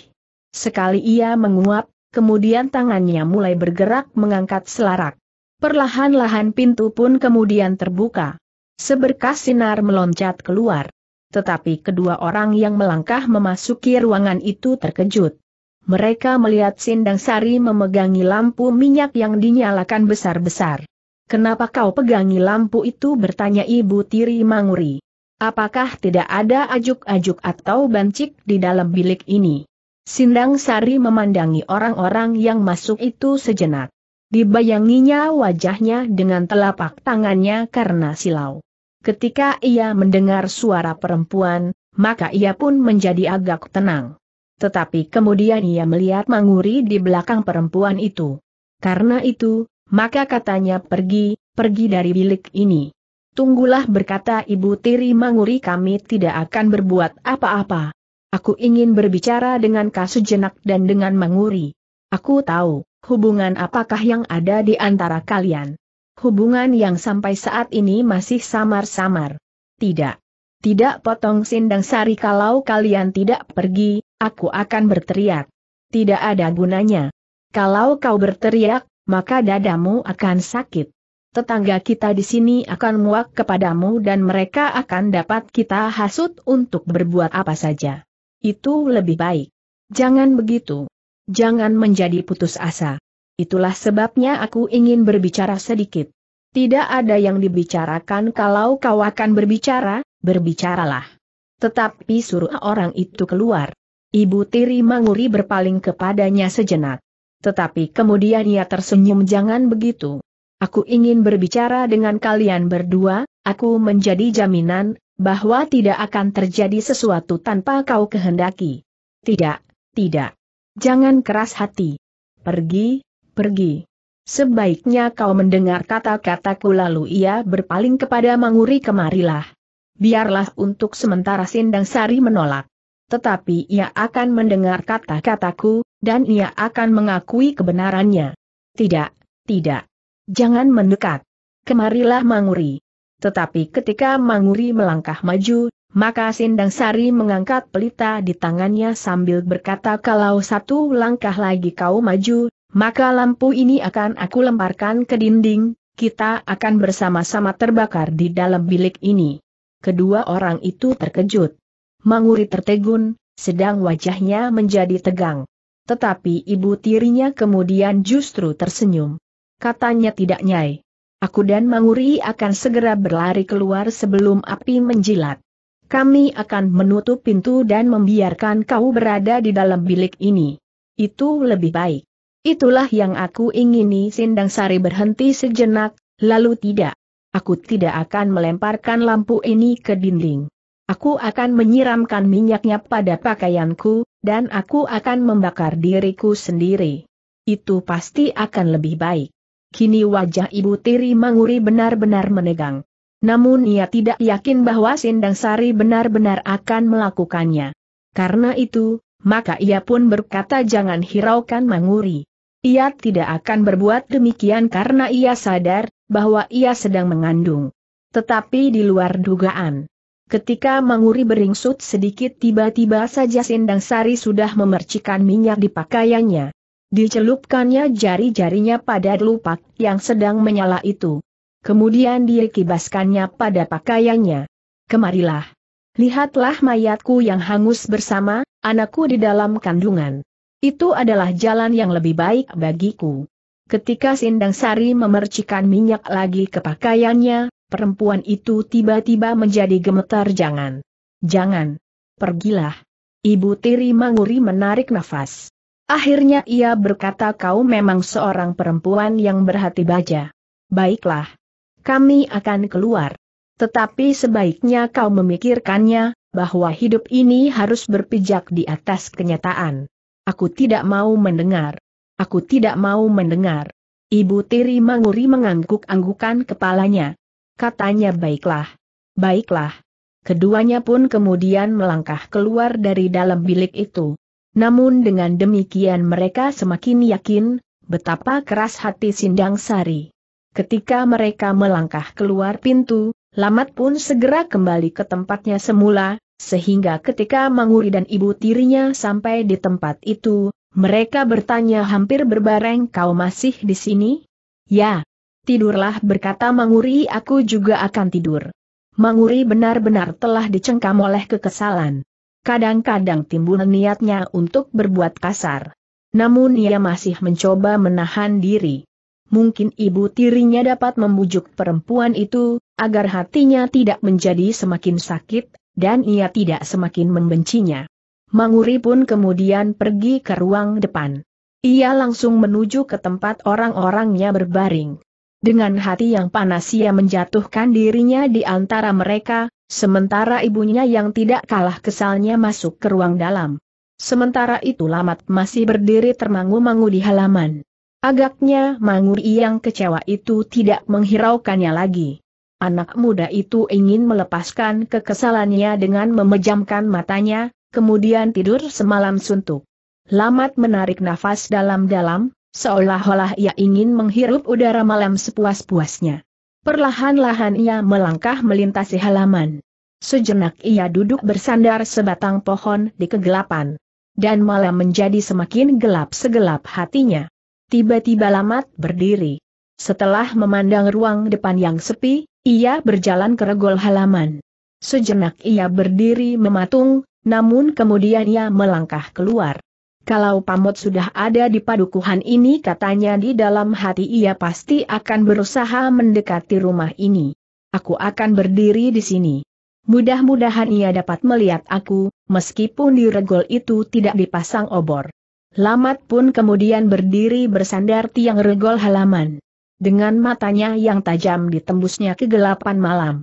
Sekali ia menguap, kemudian tangannya mulai bergerak mengangkat selarak. Perlahan-lahan pintu pun kemudian terbuka. Seberkas sinar meloncat keluar tetapi kedua orang yang melangkah memasuki ruangan itu terkejut. Mereka melihat Sindang Sari memegangi lampu minyak yang dinyalakan besar-besar. Kenapa kau pegangi lampu itu bertanya ibu tiri Manguri. Apakah tidak ada ajuk-ajuk atau bancik di dalam bilik ini? Sindang Sari memandangi orang-orang yang masuk itu sejenak. Dibayanginya wajahnya dengan telapak tangannya karena silau. Ketika ia mendengar suara perempuan, maka ia pun menjadi agak tenang. Tetapi kemudian ia melihat Manguri di belakang perempuan itu. Karena itu, maka katanya pergi, pergi dari bilik ini. Tunggulah berkata ibu tiri Manguri kami tidak akan berbuat apa-apa. Aku ingin berbicara dengan Jenak dan dengan Manguri. Aku tahu, hubungan apakah yang ada di antara kalian hubungan yang sampai saat ini masih samar-samar. Tidak. Tidak potong sindang sari kalau kalian tidak pergi, aku akan berteriak. Tidak ada gunanya. Kalau kau berteriak, maka dadamu akan sakit. Tetangga kita di sini akan muak kepadamu dan mereka akan dapat kita hasut untuk berbuat apa saja. Itu lebih baik. Jangan begitu. Jangan menjadi putus asa. Itulah sebabnya aku ingin berbicara sedikit. Tidak ada yang dibicarakan kalau kau akan berbicara, berbicaralah. Tetapi suruh orang itu keluar. Ibu tiri Manguri berpaling kepadanya sejenak. Tetapi kemudian ia tersenyum jangan begitu. Aku ingin berbicara dengan kalian berdua, aku menjadi jaminan, bahwa tidak akan terjadi sesuatu tanpa kau kehendaki. Tidak, tidak. Jangan keras hati. Pergi, pergi. Sebaiknya kau mendengar kata-kataku lalu ia berpaling kepada Manguri kemarilah. Biarlah untuk sementara Sindang Sari menolak. Tetapi ia akan mendengar kata-kataku, dan ia akan mengakui kebenarannya. Tidak, tidak. Jangan mendekat. Kemarilah Manguri. Tetapi ketika Manguri melangkah maju, maka Sindang Sari mengangkat pelita di tangannya sambil berkata kalau satu langkah lagi kau maju, maka lampu ini akan aku lemparkan ke dinding, kita akan bersama-sama terbakar di dalam bilik ini. Kedua orang itu terkejut. Manguri tertegun, sedang wajahnya menjadi tegang. Tetapi ibu tirinya kemudian justru tersenyum. Katanya tidak nyai. Aku dan Manguri akan segera berlari keluar sebelum api menjilat. Kami akan menutup pintu dan membiarkan kau berada di dalam bilik ini. Itu lebih baik. Itulah yang aku ingini Sindang Sari berhenti sejenak, lalu tidak. Aku tidak akan melemparkan lampu ini ke dinding. Aku akan menyiramkan minyaknya pada pakaianku, dan aku akan membakar diriku sendiri. Itu pasti akan lebih baik. Kini wajah Ibu Tiri Manguri benar-benar menegang. Namun ia tidak yakin bahwa Sindang Sari benar-benar akan melakukannya. Karena itu, maka ia pun berkata jangan hiraukan Manguri. Ia tidak akan berbuat demikian karena ia sadar bahwa ia sedang mengandung. Tetapi di luar dugaan. Ketika Manguri beringsut sedikit tiba-tiba saja Sindang Sari sudah memercikan minyak di pakaiannya. Dicelupkannya jari-jarinya pada lupak yang sedang menyala itu. Kemudian dikibaskannya pada pakaiannya. Kemarilah. Lihatlah mayatku yang hangus bersama, anakku di dalam kandungan. Itu adalah jalan yang lebih baik bagiku. Ketika Sindang Sari memercikan minyak lagi ke pakaiannya, perempuan itu tiba-tiba menjadi gemetar jangan. Jangan. Pergilah. Ibu tiri Manguri menarik nafas. Akhirnya ia berkata kau memang seorang perempuan yang berhati baja. Baiklah. Kami akan keluar. Tetapi sebaiknya kau memikirkannya, bahwa hidup ini harus berpijak di atas kenyataan. Aku tidak mau mendengar. Aku tidak mau mendengar. Ibu tiri manguri mengangguk-anggukan kepalanya. Katanya baiklah. Baiklah. Keduanya pun kemudian melangkah keluar dari dalam bilik itu. Namun dengan demikian mereka semakin yakin, betapa keras hati Sindang Sari. Ketika mereka melangkah keluar pintu, Lamat pun segera kembali ke tempatnya semula, sehingga ketika Manguri dan ibu tirinya sampai di tempat itu, mereka bertanya hampir berbareng kau masih di sini? Ya. Tidurlah berkata Manguri aku juga akan tidur. Manguri benar-benar telah dicengkam oleh kekesalan. Kadang-kadang timbul niatnya untuk berbuat kasar. Namun ia masih mencoba menahan diri. Mungkin ibu tirinya dapat membujuk perempuan itu, agar hatinya tidak menjadi semakin sakit dan ia tidak semakin membencinya. Manguri pun kemudian pergi ke ruang depan. Ia langsung menuju ke tempat orang-orangnya berbaring. Dengan hati yang panas ia menjatuhkan dirinya di antara mereka, sementara ibunya yang tidak kalah kesalnya masuk ke ruang dalam. Sementara itu Lamat masih berdiri termangu-mangu di halaman. Agaknya Manguri yang kecewa itu tidak menghiraukannya lagi. Anak muda itu ingin melepaskan kekesalannya dengan memejamkan matanya, kemudian tidur semalam suntuk. Lamat menarik nafas dalam-dalam, seolah-olah ia ingin menghirup udara malam sepuas-puasnya. Perlahan-lahan ia melangkah melintasi halaman. Sejenak ia duduk bersandar sebatang pohon di kegelapan. Dan malam menjadi semakin gelap segelap hatinya. Tiba-tiba Lamat berdiri. Setelah memandang ruang depan yang sepi, ia berjalan ke regol halaman. Sejenak ia berdiri mematung, namun kemudian ia melangkah keluar. Kalau pamot sudah ada di padukuhan ini katanya di dalam hati ia pasti akan berusaha mendekati rumah ini. Aku akan berdiri di sini. Mudah-mudahan ia dapat melihat aku, meskipun di regol itu tidak dipasang obor. Lamat pun kemudian berdiri bersandar tiang regol halaman dengan matanya yang tajam ditembusnya kegelapan malam.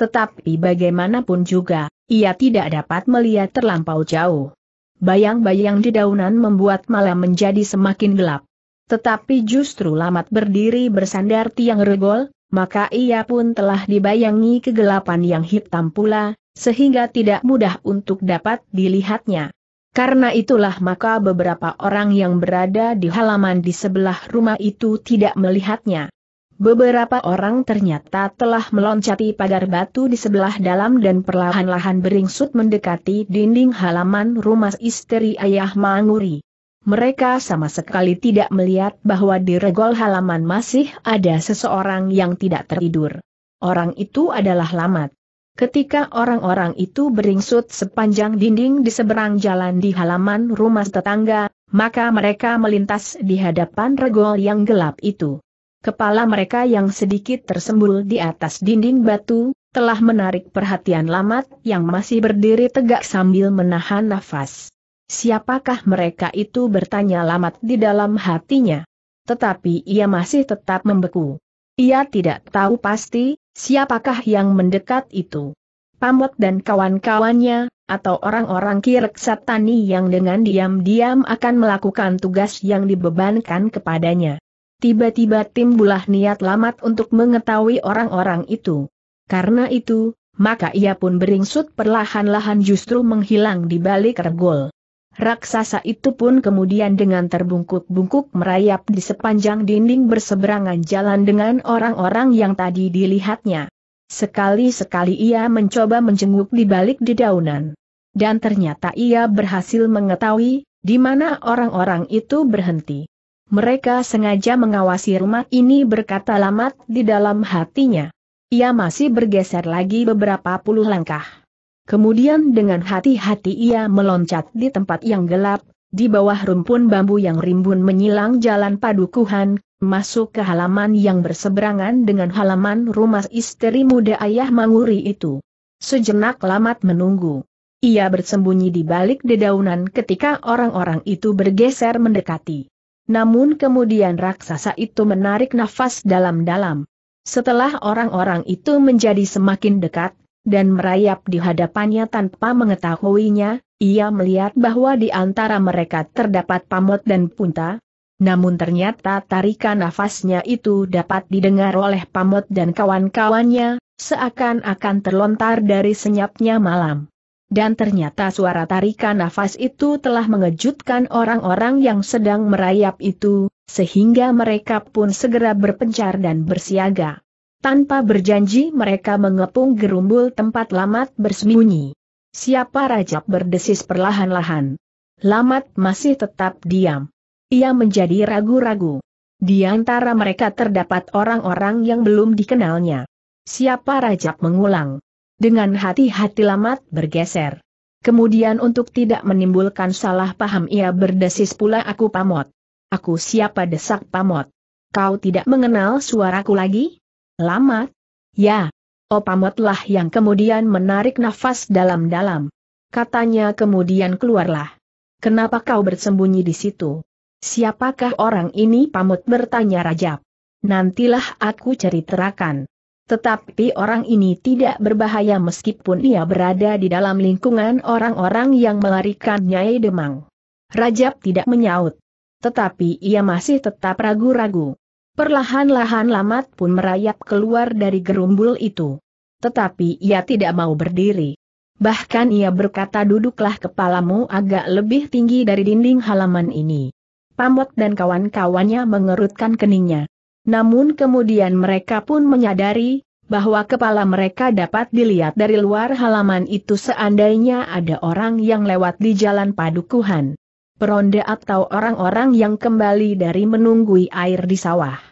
Tetapi bagaimanapun juga, ia tidak dapat melihat terlampau jauh. Bayang-bayang di daunan membuat malam menjadi semakin gelap. Tetapi justru lamat berdiri bersandar tiang regol, maka ia pun telah dibayangi kegelapan yang hitam pula, sehingga tidak mudah untuk dapat dilihatnya. Karena itulah maka beberapa orang yang berada di halaman di sebelah rumah itu tidak melihatnya. Beberapa orang ternyata telah meloncati pagar batu di sebelah dalam dan perlahan-lahan beringsut mendekati dinding halaman rumah istri ayah Manguri. Mereka sama sekali tidak melihat bahwa di regol halaman masih ada seseorang yang tidak tertidur. Orang itu adalah Lamat. Ketika orang-orang itu beringsut sepanjang dinding di seberang jalan di halaman rumah tetangga, maka mereka melintas di hadapan regol yang gelap itu. Kepala mereka yang sedikit tersembul di atas dinding batu, telah menarik perhatian Lamat yang masih berdiri tegak sambil menahan nafas. Siapakah mereka itu bertanya Lamat di dalam hatinya. Tetapi ia masih tetap membeku. Ia tidak tahu pasti, Siapakah yang mendekat itu? Pamot dan kawan-kawannya, atau orang-orang kirek satani yang dengan diam-diam akan melakukan tugas yang dibebankan kepadanya. Tiba-tiba timbulah niat lamat untuk mengetahui orang-orang itu. Karena itu, maka ia pun beringsut perlahan-lahan justru menghilang di balik regol. Raksasa itu pun kemudian dengan terbungkuk-bungkuk merayap di sepanjang dinding berseberangan jalan dengan orang-orang yang tadi dilihatnya. Sekali-sekali ia mencoba menjenguk di balik dedaunan. Dan ternyata ia berhasil mengetahui, di mana orang-orang itu berhenti. Mereka sengaja mengawasi rumah ini berkata lamat di dalam hatinya. Ia masih bergeser lagi beberapa puluh langkah. Kemudian dengan hati-hati ia meloncat di tempat yang gelap, di bawah rumpun bambu yang rimbun menyilang jalan padukuhan, masuk ke halaman yang berseberangan dengan halaman rumah istri muda ayah Manguri itu. Sejenak lamat menunggu. Ia bersembunyi di balik dedaunan ketika orang-orang itu bergeser mendekati. Namun kemudian raksasa itu menarik nafas dalam-dalam. Setelah orang-orang itu menjadi semakin dekat, dan merayap di hadapannya tanpa mengetahuinya, ia melihat bahwa di antara mereka terdapat pamot dan punta. Namun ternyata tarikan nafasnya itu dapat didengar oleh pamot dan kawan-kawannya, seakan-akan terlontar dari senyapnya malam. Dan ternyata suara tarikan nafas itu telah mengejutkan orang-orang yang sedang merayap itu, sehingga mereka pun segera berpencar dan bersiaga. Tanpa berjanji mereka mengepung gerumbul tempat Lamat bersembunyi. Siapa Rajab berdesis perlahan-lahan. Lamat masih tetap diam. Ia menjadi ragu-ragu. Di antara mereka terdapat orang-orang yang belum dikenalnya. Siapa Rajab mengulang. Dengan hati-hati Lamat bergeser. Kemudian untuk tidak menimbulkan salah paham ia berdesis pula aku pamot. Aku siapa desak pamot. Kau tidak mengenal suaraku lagi? Lamat? Ya. Opamotlah yang kemudian menarik nafas dalam-dalam. Katanya kemudian keluarlah. Kenapa kau bersembunyi di situ? Siapakah orang ini pamut bertanya Rajab. Nantilah aku ceritakan. Tetapi orang ini tidak berbahaya meskipun ia berada di dalam lingkungan orang-orang yang melarikan Nyai Demang. Rajab tidak menyaut. Tetapi ia masih tetap ragu-ragu. Perlahan-lahan Lamat pun merayap keluar dari gerumbul itu. Tetapi ia tidak mau berdiri. Bahkan ia berkata duduklah kepalamu agak lebih tinggi dari dinding halaman ini. Pamot dan kawan-kawannya mengerutkan keningnya. Namun kemudian mereka pun menyadari, bahwa kepala mereka dapat dilihat dari luar halaman itu seandainya ada orang yang lewat di jalan padukuhan. Peronde atau orang-orang yang kembali dari menunggui air di sawah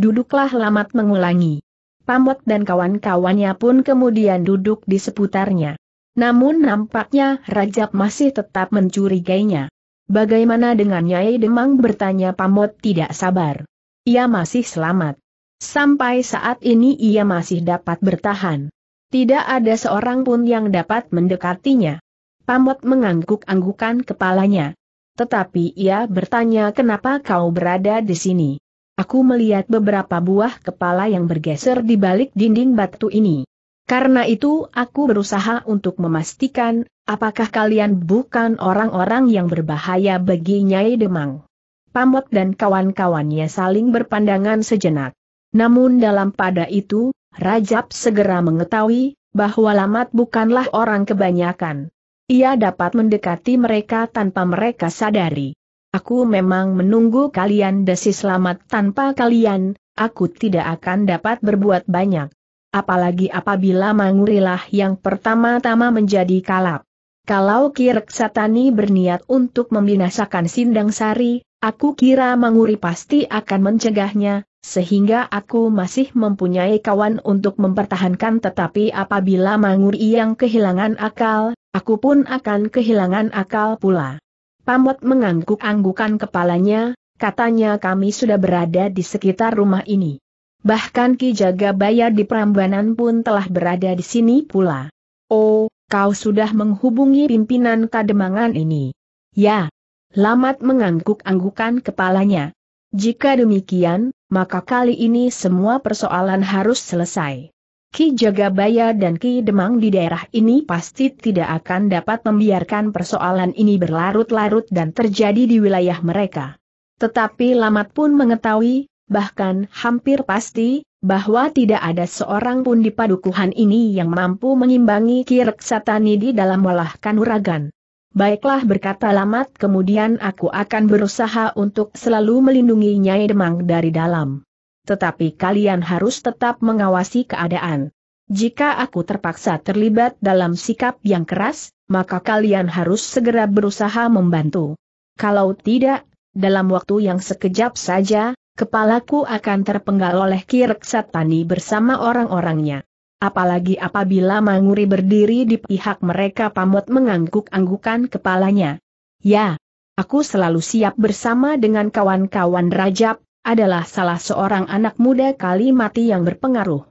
duduklah Lamat mengulangi. Pamot dan kawan-kawannya pun kemudian duduk di seputarnya. Namun nampaknya Rajab masih tetap mencurigainya. Bagaimana dengan Nyai Demang bertanya Pamot tidak sabar. Ia masih selamat. Sampai saat ini ia masih dapat bertahan. Tidak ada seorang pun yang dapat mendekatinya. Pamot mengangguk-anggukan kepalanya. Tetapi ia bertanya kenapa kau berada di sini. Aku melihat beberapa buah kepala yang bergeser di balik dinding batu ini. Karena itu aku berusaha untuk memastikan, apakah kalian bukan orang-orang yang berbahaya bagi Nyai Demang. Pamot dan kawan-kawannya saling berpandangan sejenak. Namun dalam pada itu, Rajab segera mengetahui, bahwa Lamat bukanlah orang kebanyakan. Ia dapat mendekati mereka tanpa mereka sadari. Aku memang menunggu kalian desi selamat tanpa kalian, aku tidak akan dapat berbuat banyak. Apalagi apabila Mangurilah yang pertama-tama menjadi kalap. Kalau Kirek Satani berniat untuk membinasakan Sindang Sari, aku kira Manguri pasti akan mencegahnya, sehingga aku masih mempunyai kawan untuk mempertahankan tetapi apabila Manguri yang kehilangan akal, aku pun akan kehilangan akal pula. Pamot mengangguk-anggukan kepalanya, katanya kami sudah berada di sekitar rumah ini. Bahkan Ki Jagabaya di Prambanan pun telah berada di sini pula. Oh, kau sudah menghubungi pimpinan kademangan ini. Ya. Lamat mengangguk-anggukan kepalanya. Jika demikian, maka kali ini semua persoalan harus selesai. Ki Jagabaya dan Ki Demang di daerah ini pasti tidak akan dapat membiarkan persoalan ini berlarut-larut dan terjadi di wilayah mereka. Tetapi Lamat pun mengetahui, bahkan hampir pasti, bahwa tidak ada seorang pun di padukuhan ini yang mampu mengimbangi Ki Reksatani di dalam walah Kanuragan. Baiklah berkata Lamat kemudian aku akan berusaha untuk selalu melindungi Nyai Demang dari dalam tetapi kalian harus tetap mengawasi keadaan. Jika aku terpaksa terlibat dalam sikap yang keras, maka kalian harus segera berusaha membantu. Kalau tidak, dalam waktu yang sekejap saja, kepalaku akan terpenggal oleh Kirk Satani bersama orang-orangnya. Apalagi apabila Manguri berdiri di pihak mereka pamot mengangguk-anggukan kepalanya. Ya, aku selalu siap bersama dengan kawan-kawan Rajab, adalah salah seorang anak muda kali mati yang berpengaruh.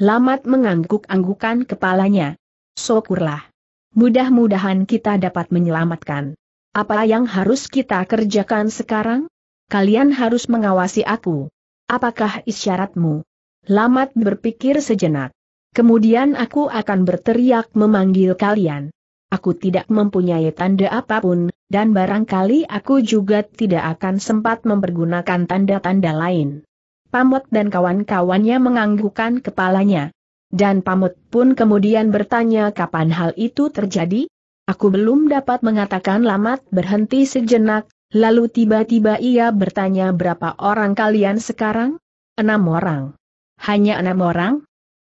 Lamat mengangguk-anggukan kepalanya. Syukurlah. Mudah-mudahan kita dapat menyelamatkan. Apa yang harus kita kerjakan sekarang? Kalian harus mengawasi aku. Apakah isyaratmu? Lamat berpikir sejenak. Kemudian aku akan berteriak memanggil kalian. Aku tidak mempunyai tanda apapun dan barangkali aku juga tidak akan sempat mempergunakan tanda-tanda lain. Pamut dan kawan-kawannya menganggukkan kepalanya. Dan Pamut pun kemudian bertanya kapan hal itu terjadi? Aku belum dapat mengatakan Lamat berhenti sejenak, lalu tiba-tiba ia bertanya berapa orang kalian sekarang? Enam orang. Hanya enam orang?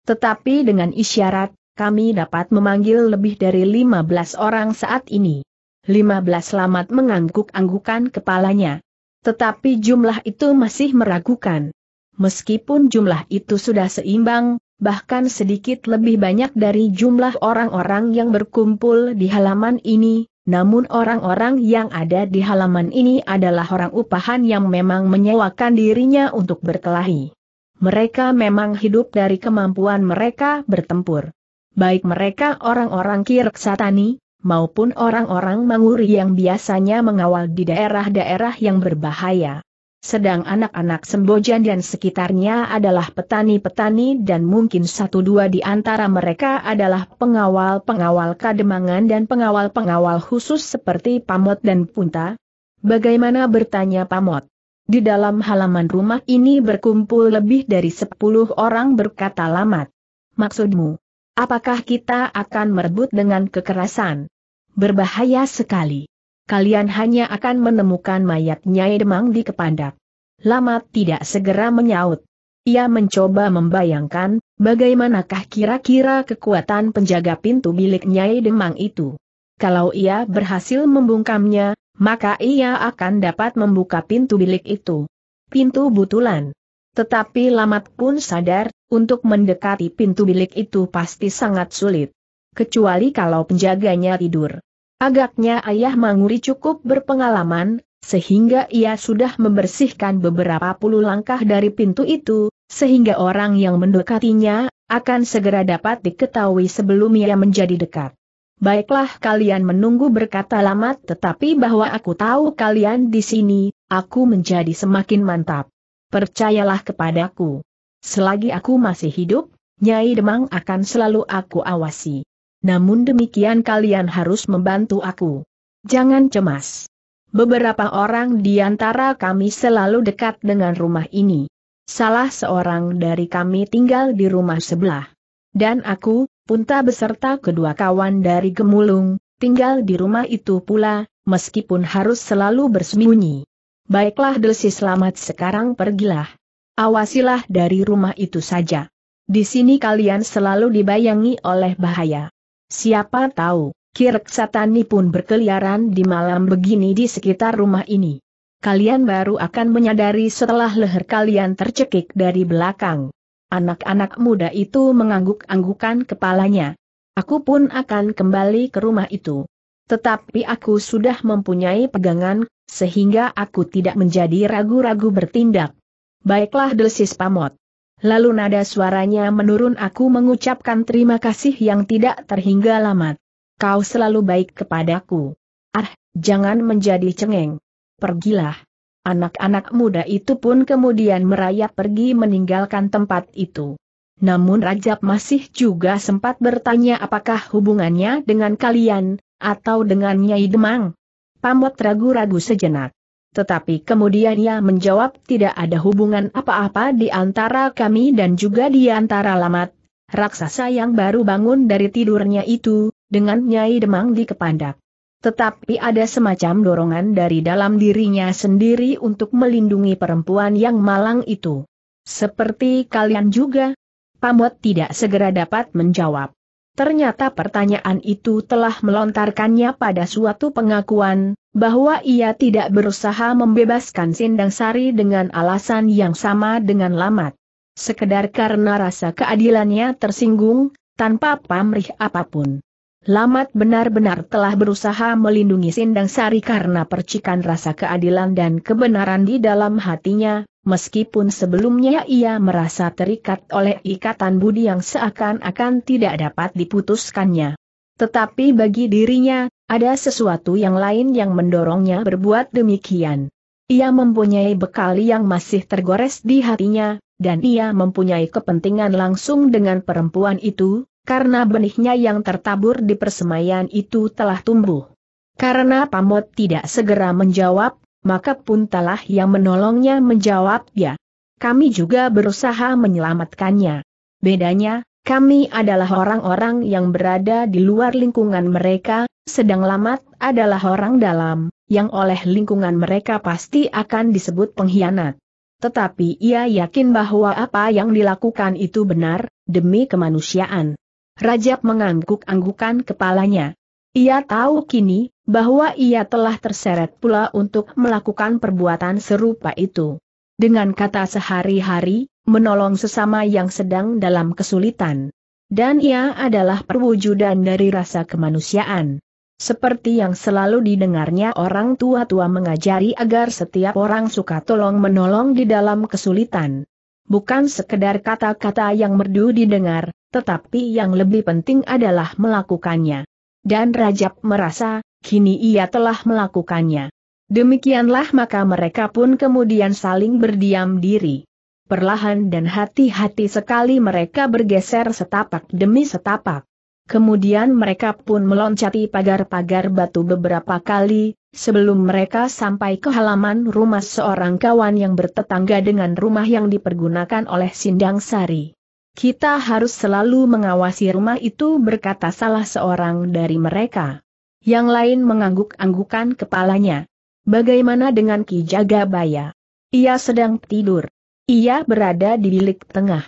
Tetapi dengan isyarat, kami dapat memanggil lebih dari lima belas orang saat ini. 15 selamat mengangguk-anggukan kepalanya. Tetapi jumlah itu masih meragukan. Meskipun jumlah itu sudah seimbang, bahkan sedikit lebih banyak dari jumlah orang-orang yang berkumpul di halaman ini, namun orang-orang yang ada di halaman ini adalah orang upahan yang memang menyewakan dirinya untuk berkelahi. Mereka memang hidup dari kemampuan mereka bertempur. Baik mereka orang-orang Kirksatani, maupun orang-orang manguri yang biasanya mengawal di daerah-daerah yang berbahaya. Sedang anak-anak Sembojan dan sekitarnya adalah petani-petani dan mungkin satu dua di antara mereka adalah pengawal-pengawal kademangan dan pengawal-pengawal khusus seperti Pamot dan Punta. Bagaimana bertanya Pamot? Di dalam halaman rumah ini berkumpul lebih dari sepuluh orang berkata lamat. Maksudmu, Apakah kita akan merebut dengan kekerasan? Berbahaya sekali. Kalian hanya akan menemukan mayat Nyai Demang di Kepandak. Lama tidak segera menyaut. Ia mencoba membayangkan, bagaimanakah kira-kira kekuatan penjaga pintu bilik Nyai Demang itu. Kalau ia berhasil membungkamnya, maka ia akan dapat membuka pintu bilik itu. Pintu butulan. Tetapi Lamat pun sadar, untuk mendekati pintu bilik itu pasti sangat sulit. Kecuali kalau penjaganya tidur. Agaknya ayah Manguri cukup berpengalaman, sehingga ia sudah membersihkan beberapa puluh langkah dari pintu itu, sehingga orang yang mendekatinya, akan segera dapat diketahui sebelum ia menjadi dekat. Baiklah kalian menunggu berkata lamat tetapi bahwa aku tahu kalian di sini, aku menjadi semakin mantap percayalah kepadaku. Selagi aku masih hidup, Nyai Demang akan selalu aku awasi. Namun demikian kalian harus membantu aku. Jangan cemas. Beberapa orang di antara kami selalu dekat dengan rumah ini. Salah seorang dari kami tinggal di rumah sebelah. Dan aku, Punta beserta kedua kawan dari Gemulung, tinggal di rumah itu pula, meskipun harus selalu bersembunyi. Baiklah Delsi selamat sekarang pergilah. Awasilah dari rumah itu saja. Di sini kalian selalu dibayangi oleh bahaya. Siapa tahu, kirk satani pun berkeliaran di malam begini di sekitar rumah ini. Kalian baru akan menyadari setelah leher kalian tercekik dari belakang. Anak-anak muda itu mengangguk-anggukan kepalanya. Aku pun akan kembali ke rumah itu. Tetapi aku sudah mempunyai pegangan, sehingga aku tidak menjadi ragu-ragu bertindak. Baiklah Delsis Pamot. Lalu nada suaranya menurun aku mengucapkan terima kasih yang tidak terhingga lama. Kau selalu baik kepadaku. Ah, jangan menjadi cengeng. Pergilah. Anak-anak muda itu pun kemudian merayap pergi meninggalkan tempat itu. Namun Rajab masih juga sempat bertanya apakah hubungannya dengan kalian, atau dengan Nyai Demang. Pamot ragu-ragu sejenak. Tetapi kemudian ia menjawab tidak ada hubungan apa-apa di antara kami dan juga di antara Lamat, raksasa yang baru bangun dari tidurnya itu, dengan Nyai Demang di Kepandak. Tetapi ada semacam dorongan dari dalam dirinya sendiri untuk melindungi perempuan yang malang itu. Seperti kalian juga, Pamot tidak segera dapat menjawab. Ternyata pertanyaan itu telah melontarkannya pada suatu pengakuan, bahwa ia tidak berusaha membebaskan Sindang Sari dengan alasan yang sama dengan Lamat. Sekedar karena rasa keadilannya tersinggung, tanpa pamrih apapun. Lamat benar-benar telah berusaha melindungi Sindang Sari karena percikan rasa keadilan dan kebenaran di dalam hatinya, Meskipun sebelumnya ia merasa terikat oleh ikatan budi yang seakan-akan tidak dapat diputuskannya. Tetapi bagi dirinya, ada sesuatu yang lain yang mendorongnya berbuat demikian. Ia mempunyai bekal yang masih tergores di hatinya, dan ia mempunyai kepentingan langsung dengan perempuan itu, karena benihnya yang tertabur di persemaian itu telah tumbuh. Karena Pamot tidak segera menjawab, maka pun puntalah yang menolongnya menjawab ya. Kami juga berusaha menyelamatkannya. Bedanya, kami adalah orang-orang yang berada di luar lingkungan mereka, sedang Lamat adalah orang dalam, yang oleh lingkungan mereka pasti akan disebut pengkhianat. Tetapi ia yakin bahwa apa yang dilakukan itu benar, demi kemanusiaan. Rajab mengangguk-anggukan kepalanya. Ia tahu kini, bahwa ia telah terseret pula untuk melakukan perbuatan serupa itu. Dengan kata sehari-hari, menolong sesama yang sedang dalam kesulitan. Dan ia adalah perwujudan dari rasa kemanusiaan. Seperti yang selalu didengarnya orang tua-tua mengajari agar setiap orang suka tolong menolong di dalam kesulitan. Bukan sekedar kata-kata yang merdu didengar, tetapi yang lebih penting adalah melakukannya. Dan Rajab merasa, kini ia telah melakukannya. Demikianlah maka mereka pun kemudian saling berdiam diri. Perlahan dan hati-hati sekali mereka bergeser setapak demi setapak. Kemudian mereka pun meloncati pagar-pagar batu beberapa kali, sebelum mereka sampai ke halaman rumah seorang kawan yang bertetangga dengan rumah yang dipergunakan oleh Sindang Sari. Kita harus selalu mengawasi rumah itu berkata salah seorang dari mereka. Yang lain mengangguk-anggukan kepalanya. Bagaimana dengan Ki Jagabaya? Ia sedang tidur. Ia berada di bilik tengah.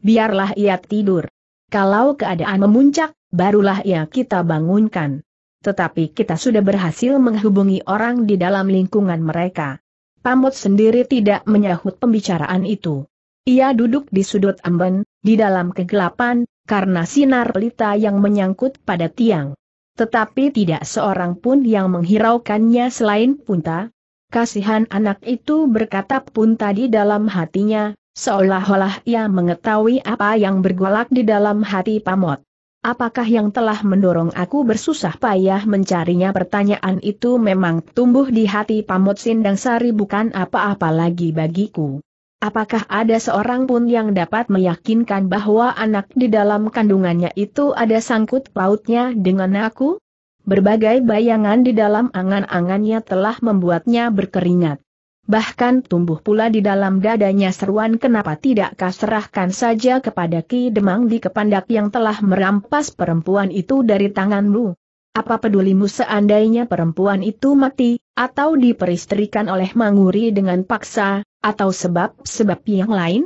Biarlah ia tidur. Kalau keadaan memuncak, barulah ia kita bangunkan. Tetapi kita sudah berhasil menghubungi orang di dalam lingkungan mereka. Pamut sendiri tidak menyahut pembicaraan itu. Ia duduk di sudut amben, di dalam kegelapan, karena sinar pelita yang menyangkut pada tiang. Tetapi tidak seorang pun yang menghiraukannya selain Punta. Kasihan anak itu berkata Punta di dalam hatinya, seolah-olah ia mengetahui apa yang bergolak di dalam hati Pamot. Apakah yang telah mendorong aku bersusah payah mencarinya pertanyaan itu memang tumbuh di hati Pamot Sindang Sari bukan apa-apa lagi bagiku. Apakah ada seorang pun yang dapat meyakinkan bahwa anak di dalam kandungannya itu ada sangkut pautnya dengan aku? Berbagai bayangan di dalam angan-angannya telah membuatnya berkeringat. Bahkan tumbuh pula di dalam dadanya seruan kenapa tidak serahkan saja kepada Ki Demang di Kepandak yang telah merampas perempuan itu dari tanganmu. Apa pedulimu seandainya perempuan itu mati, atau diperistrikan oleh Manguri dengan paksa, atau sebab-sebab yang lain?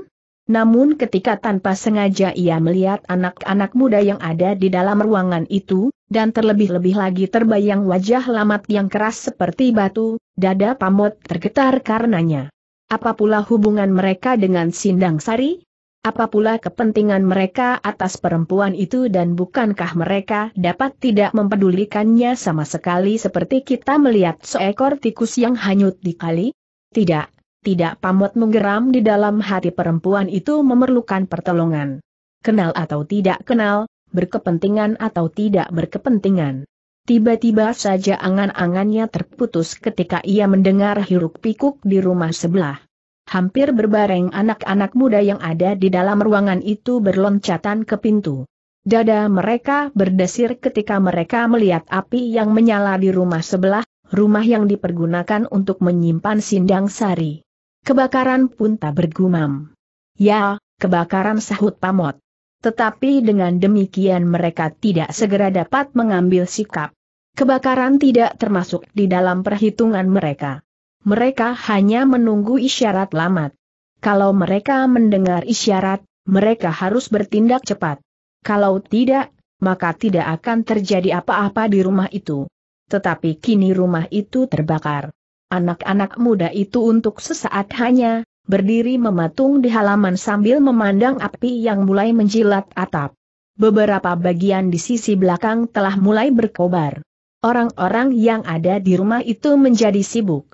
Namun ketika tanpa sengaja ia melihat anak-anak muda yang ada di dalam ruangan itu, dan terlebih-lebih lagi terbayang wajah lamat yang keras seperti batu, dada pamot tergetar karenanya. Apa pula hubungan mereka dengan Sindang Sari? Apa pula kepentingan mereka atas perempuan itu dan bukankah mereka dapat tidak mempedulikannya sama sekali seperti kita melihat seekor tikus yang hanyut di kali? Tidak, tidak pamot menggeram di dalam hati perempuan itu memerlukan pertolongan. Kenal atau tidak kenal, berkepentingan atau tidak berkepentingan. Tiba-tiba saja angan-angannya terputus ketika ia mendengar hiruk pikuk di rumah sebelah. Hampir berbareng anak-anak muda yang ada di dalam ruangan itu berloncatan ke pintu. Dada mereka berdesir ketika mereka melihat api yang menyala di rumah sebelah, rumah yang dipergunakan untuk menyimpan sindang sari. Kebakaran pun tak bergumam. Ya, kebakaran sahut pamot. Tetapi dengan demikian mereka tidak segera dapat mengambil sikap. Kebakaran tidak termasuk di dalam perhitungan mereka mereka hanya menunggu isyarat lamat. Kalau mereka mendengar isyarat, mereka harus bertindak cepat. Kalau tidak, maka tidak akan terjadi apa-apa di rumah itu. Tetapi kini rumah itu terbakar. Anak-anak muda itu untuk sesaat hanya berdiri mematung di halaman sambil memandang api yang mulai menjilat atap. Beberapa bagian di sisi belakang telah mulai berkobar. Orang-orang yang ada di rumah itu menjadi sibuk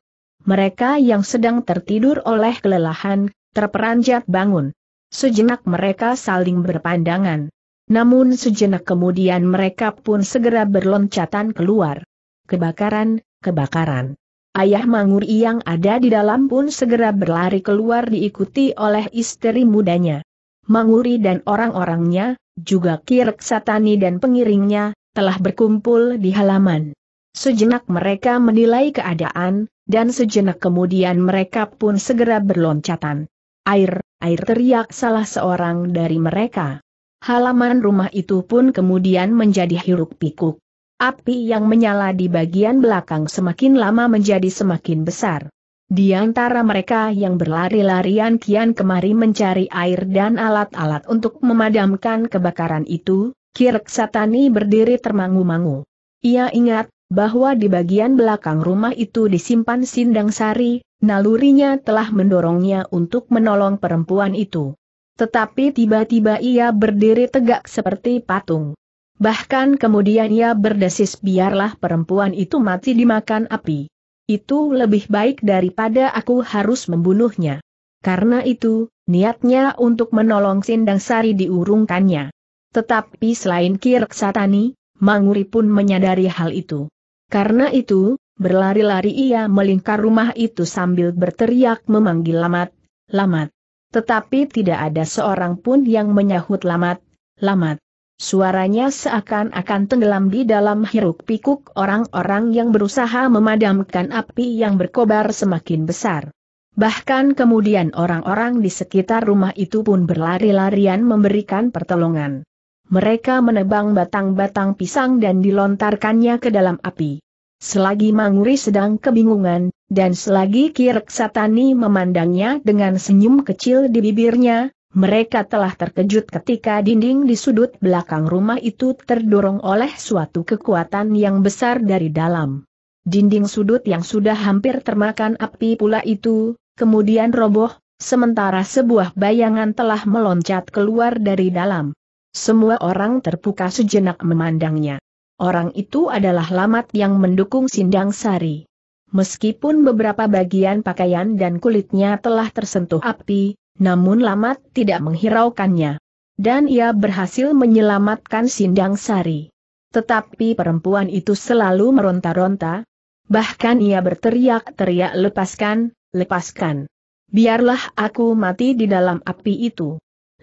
mereka yang sedang tertidur oleh kelelahan, terperanjat bangun. Sejenak mereka saling berpandangan. Namun sejenak kemudian mereka pun segera berloncatan keluar. Kebakaran, kebakaran. Ayah Mangur yang ada di dalam pun segera berlari keluar diikuti oleh istri mudanya. Manguri dan orang-orangnya, juga Kirk Satani dan pengiringnya, telah berkumpul di halaman. Sejenak mereka menilai keadaan, dan sejenak kemudian mereka pun segera berloncatan. Air, air teriak salah seorang dari mereka. Halaman rumah itu pun kemudian menjadi hiruk pikuk. Api yang menyala di bagian belakang semakin lama menjadi semakin besar. Di antara mereka yang berlari-larian kian kemari mencari air dan alat-alat untuk memadamkan kebakaran itu, Kirk Satani berdiri termangu-mangu. Ia ingat, bahwa di bagian belakang rumah itu disimpan sindang sari, nalurinya telah mendorongnya untuk menolong perempuan itu. Tetapi tiba-tiba ia berdiri tegak seperti patung. Bahkan kemudian ia berdesis biarlah perempuan itu mati dimakan api. Itu lebih baik daripada aku harus membunuhnya. Karena itu, niatnya untuk menolong Sindang Sari diurungkannya. Tetapi selain Kirk Satani, Manguri pun menyadari hal itu. Karena itu, berlari-lari ia melingkar rumah itu sambil berteriak memanggil Lamat, Lamat. Tetapi tidak ada seorang pun yang menyahut Lamat, Lamat. Suaranya seakan-akan tenggelam di dalam hiruk-pikuk orang-orang yang berusaha memadamkan api yang berkobar semakin besar. Bahkan kemudian orang-orang di sekitar rumah itu pun berlari-larian memberikan pertolongan mereka menebang batang-batang pisang dan dilontarkannya ke dalam api. Selagi Manguri sedang kebingungan, dan selagi Kirk Satani memandangnya dengan senyum kecil di bibirnya, mereka telah terkejut ketika dinding di sudut belakang rumah itu terdorong oleh suatu kekuatan yang besar dari dalam. Dinding sudut yang sudah hampir termakan api pula itu, kemudian roboh, sementara sebuah bayangan telah meloncat keluar dari dalam. Semua orang terpuka sejenak memandangnya. Orang itu adalah Lamat yang mendukung Sindang Sari. Meskipun beberapa bagian pakaian dan kulitnya telah tersentuh api, namun Lamat tidak menghiraukannya. Dan ia berhasil menyelamatkan Sindang Sari. Tetapi perempuan itu selalu meronta-ronta, Bahkan ia berteriak-teriak lepaskan, lepaskan. Biarlah aku mati di dalam api itu.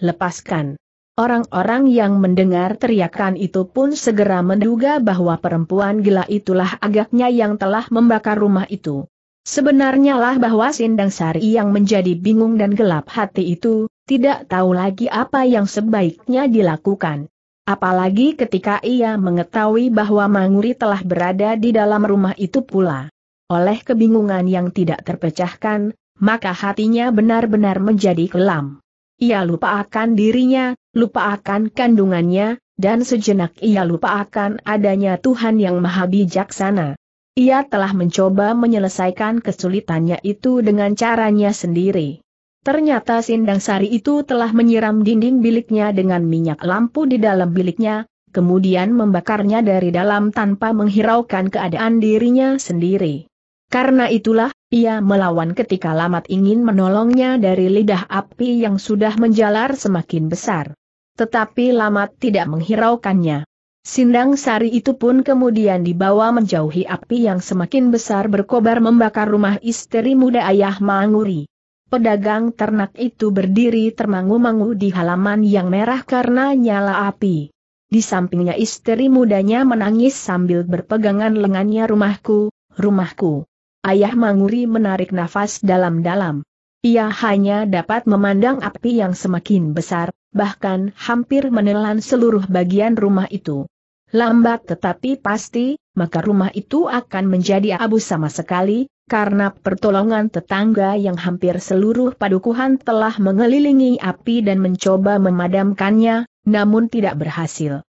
Lepaskan. Orang-orang yang mendengar teriakan itu pun segera menduga bahwa perempuan gila itulah agaknya yang telah membakar rumah itu. Sebenarnya lah bahwa Sindang Sari yang menjadi bingung dan gelap hati itu, tidak tahu lagi apa yang sebaiknya dilakukan. Apalagi ketika ia mengetahui bahwa Manguri telah berada di dalam rumah itu pula. Oleh kebingungan yang tidak terpecahkan, maka hatinya benar-benar menjadi kelam. Ia lupa akan dirinya, lupa akan kandungannya, dan sejenak ia lupa akan adanya Tuhan yang maha bijaksana. Ia telah mencoba menyelesaikan kesulitannya itu dengan caranya sendiri. Ternyata Sindang Sari itu telah menyiram dinding biliknya dengan minyak lampu di dalam biliknya, kemudian membakarnya dari dalam tanpa menghiraukan keadaan dirinya sendiri. Karena itulah, ia melawan ketika Lamat ingin menolongnya dari lidah api yang sudah menjalar semakin besar. Tetapi Lamat tidak menghiraukannya. Sindang Sari itu pun kemudian dibawa menjauhi api yang semakin besar berkobar membakar rumah istri muda ayah Manguri. Pedagang ternak itu berdiri termangu-mangu di halaman yang merah karena nyala api. Di sampingnya istri mudanya menangis sambil berpegangan lengannya rumahku, rumahku. Ayah Manguri menarik nafas dalam-dalam. Ia hanya dapat memandang api yang semakin besar, bahkan hampir menelan seluruh bagian rumah itu. Lambat tetapi pasti, maka rumah itu akan menjadi abu sama sekali, karena pertolongan tetangga yang hampir seluruh padukuhan telah mengelilingi api dan mencoba memadamkannya, namun tidak berhasil.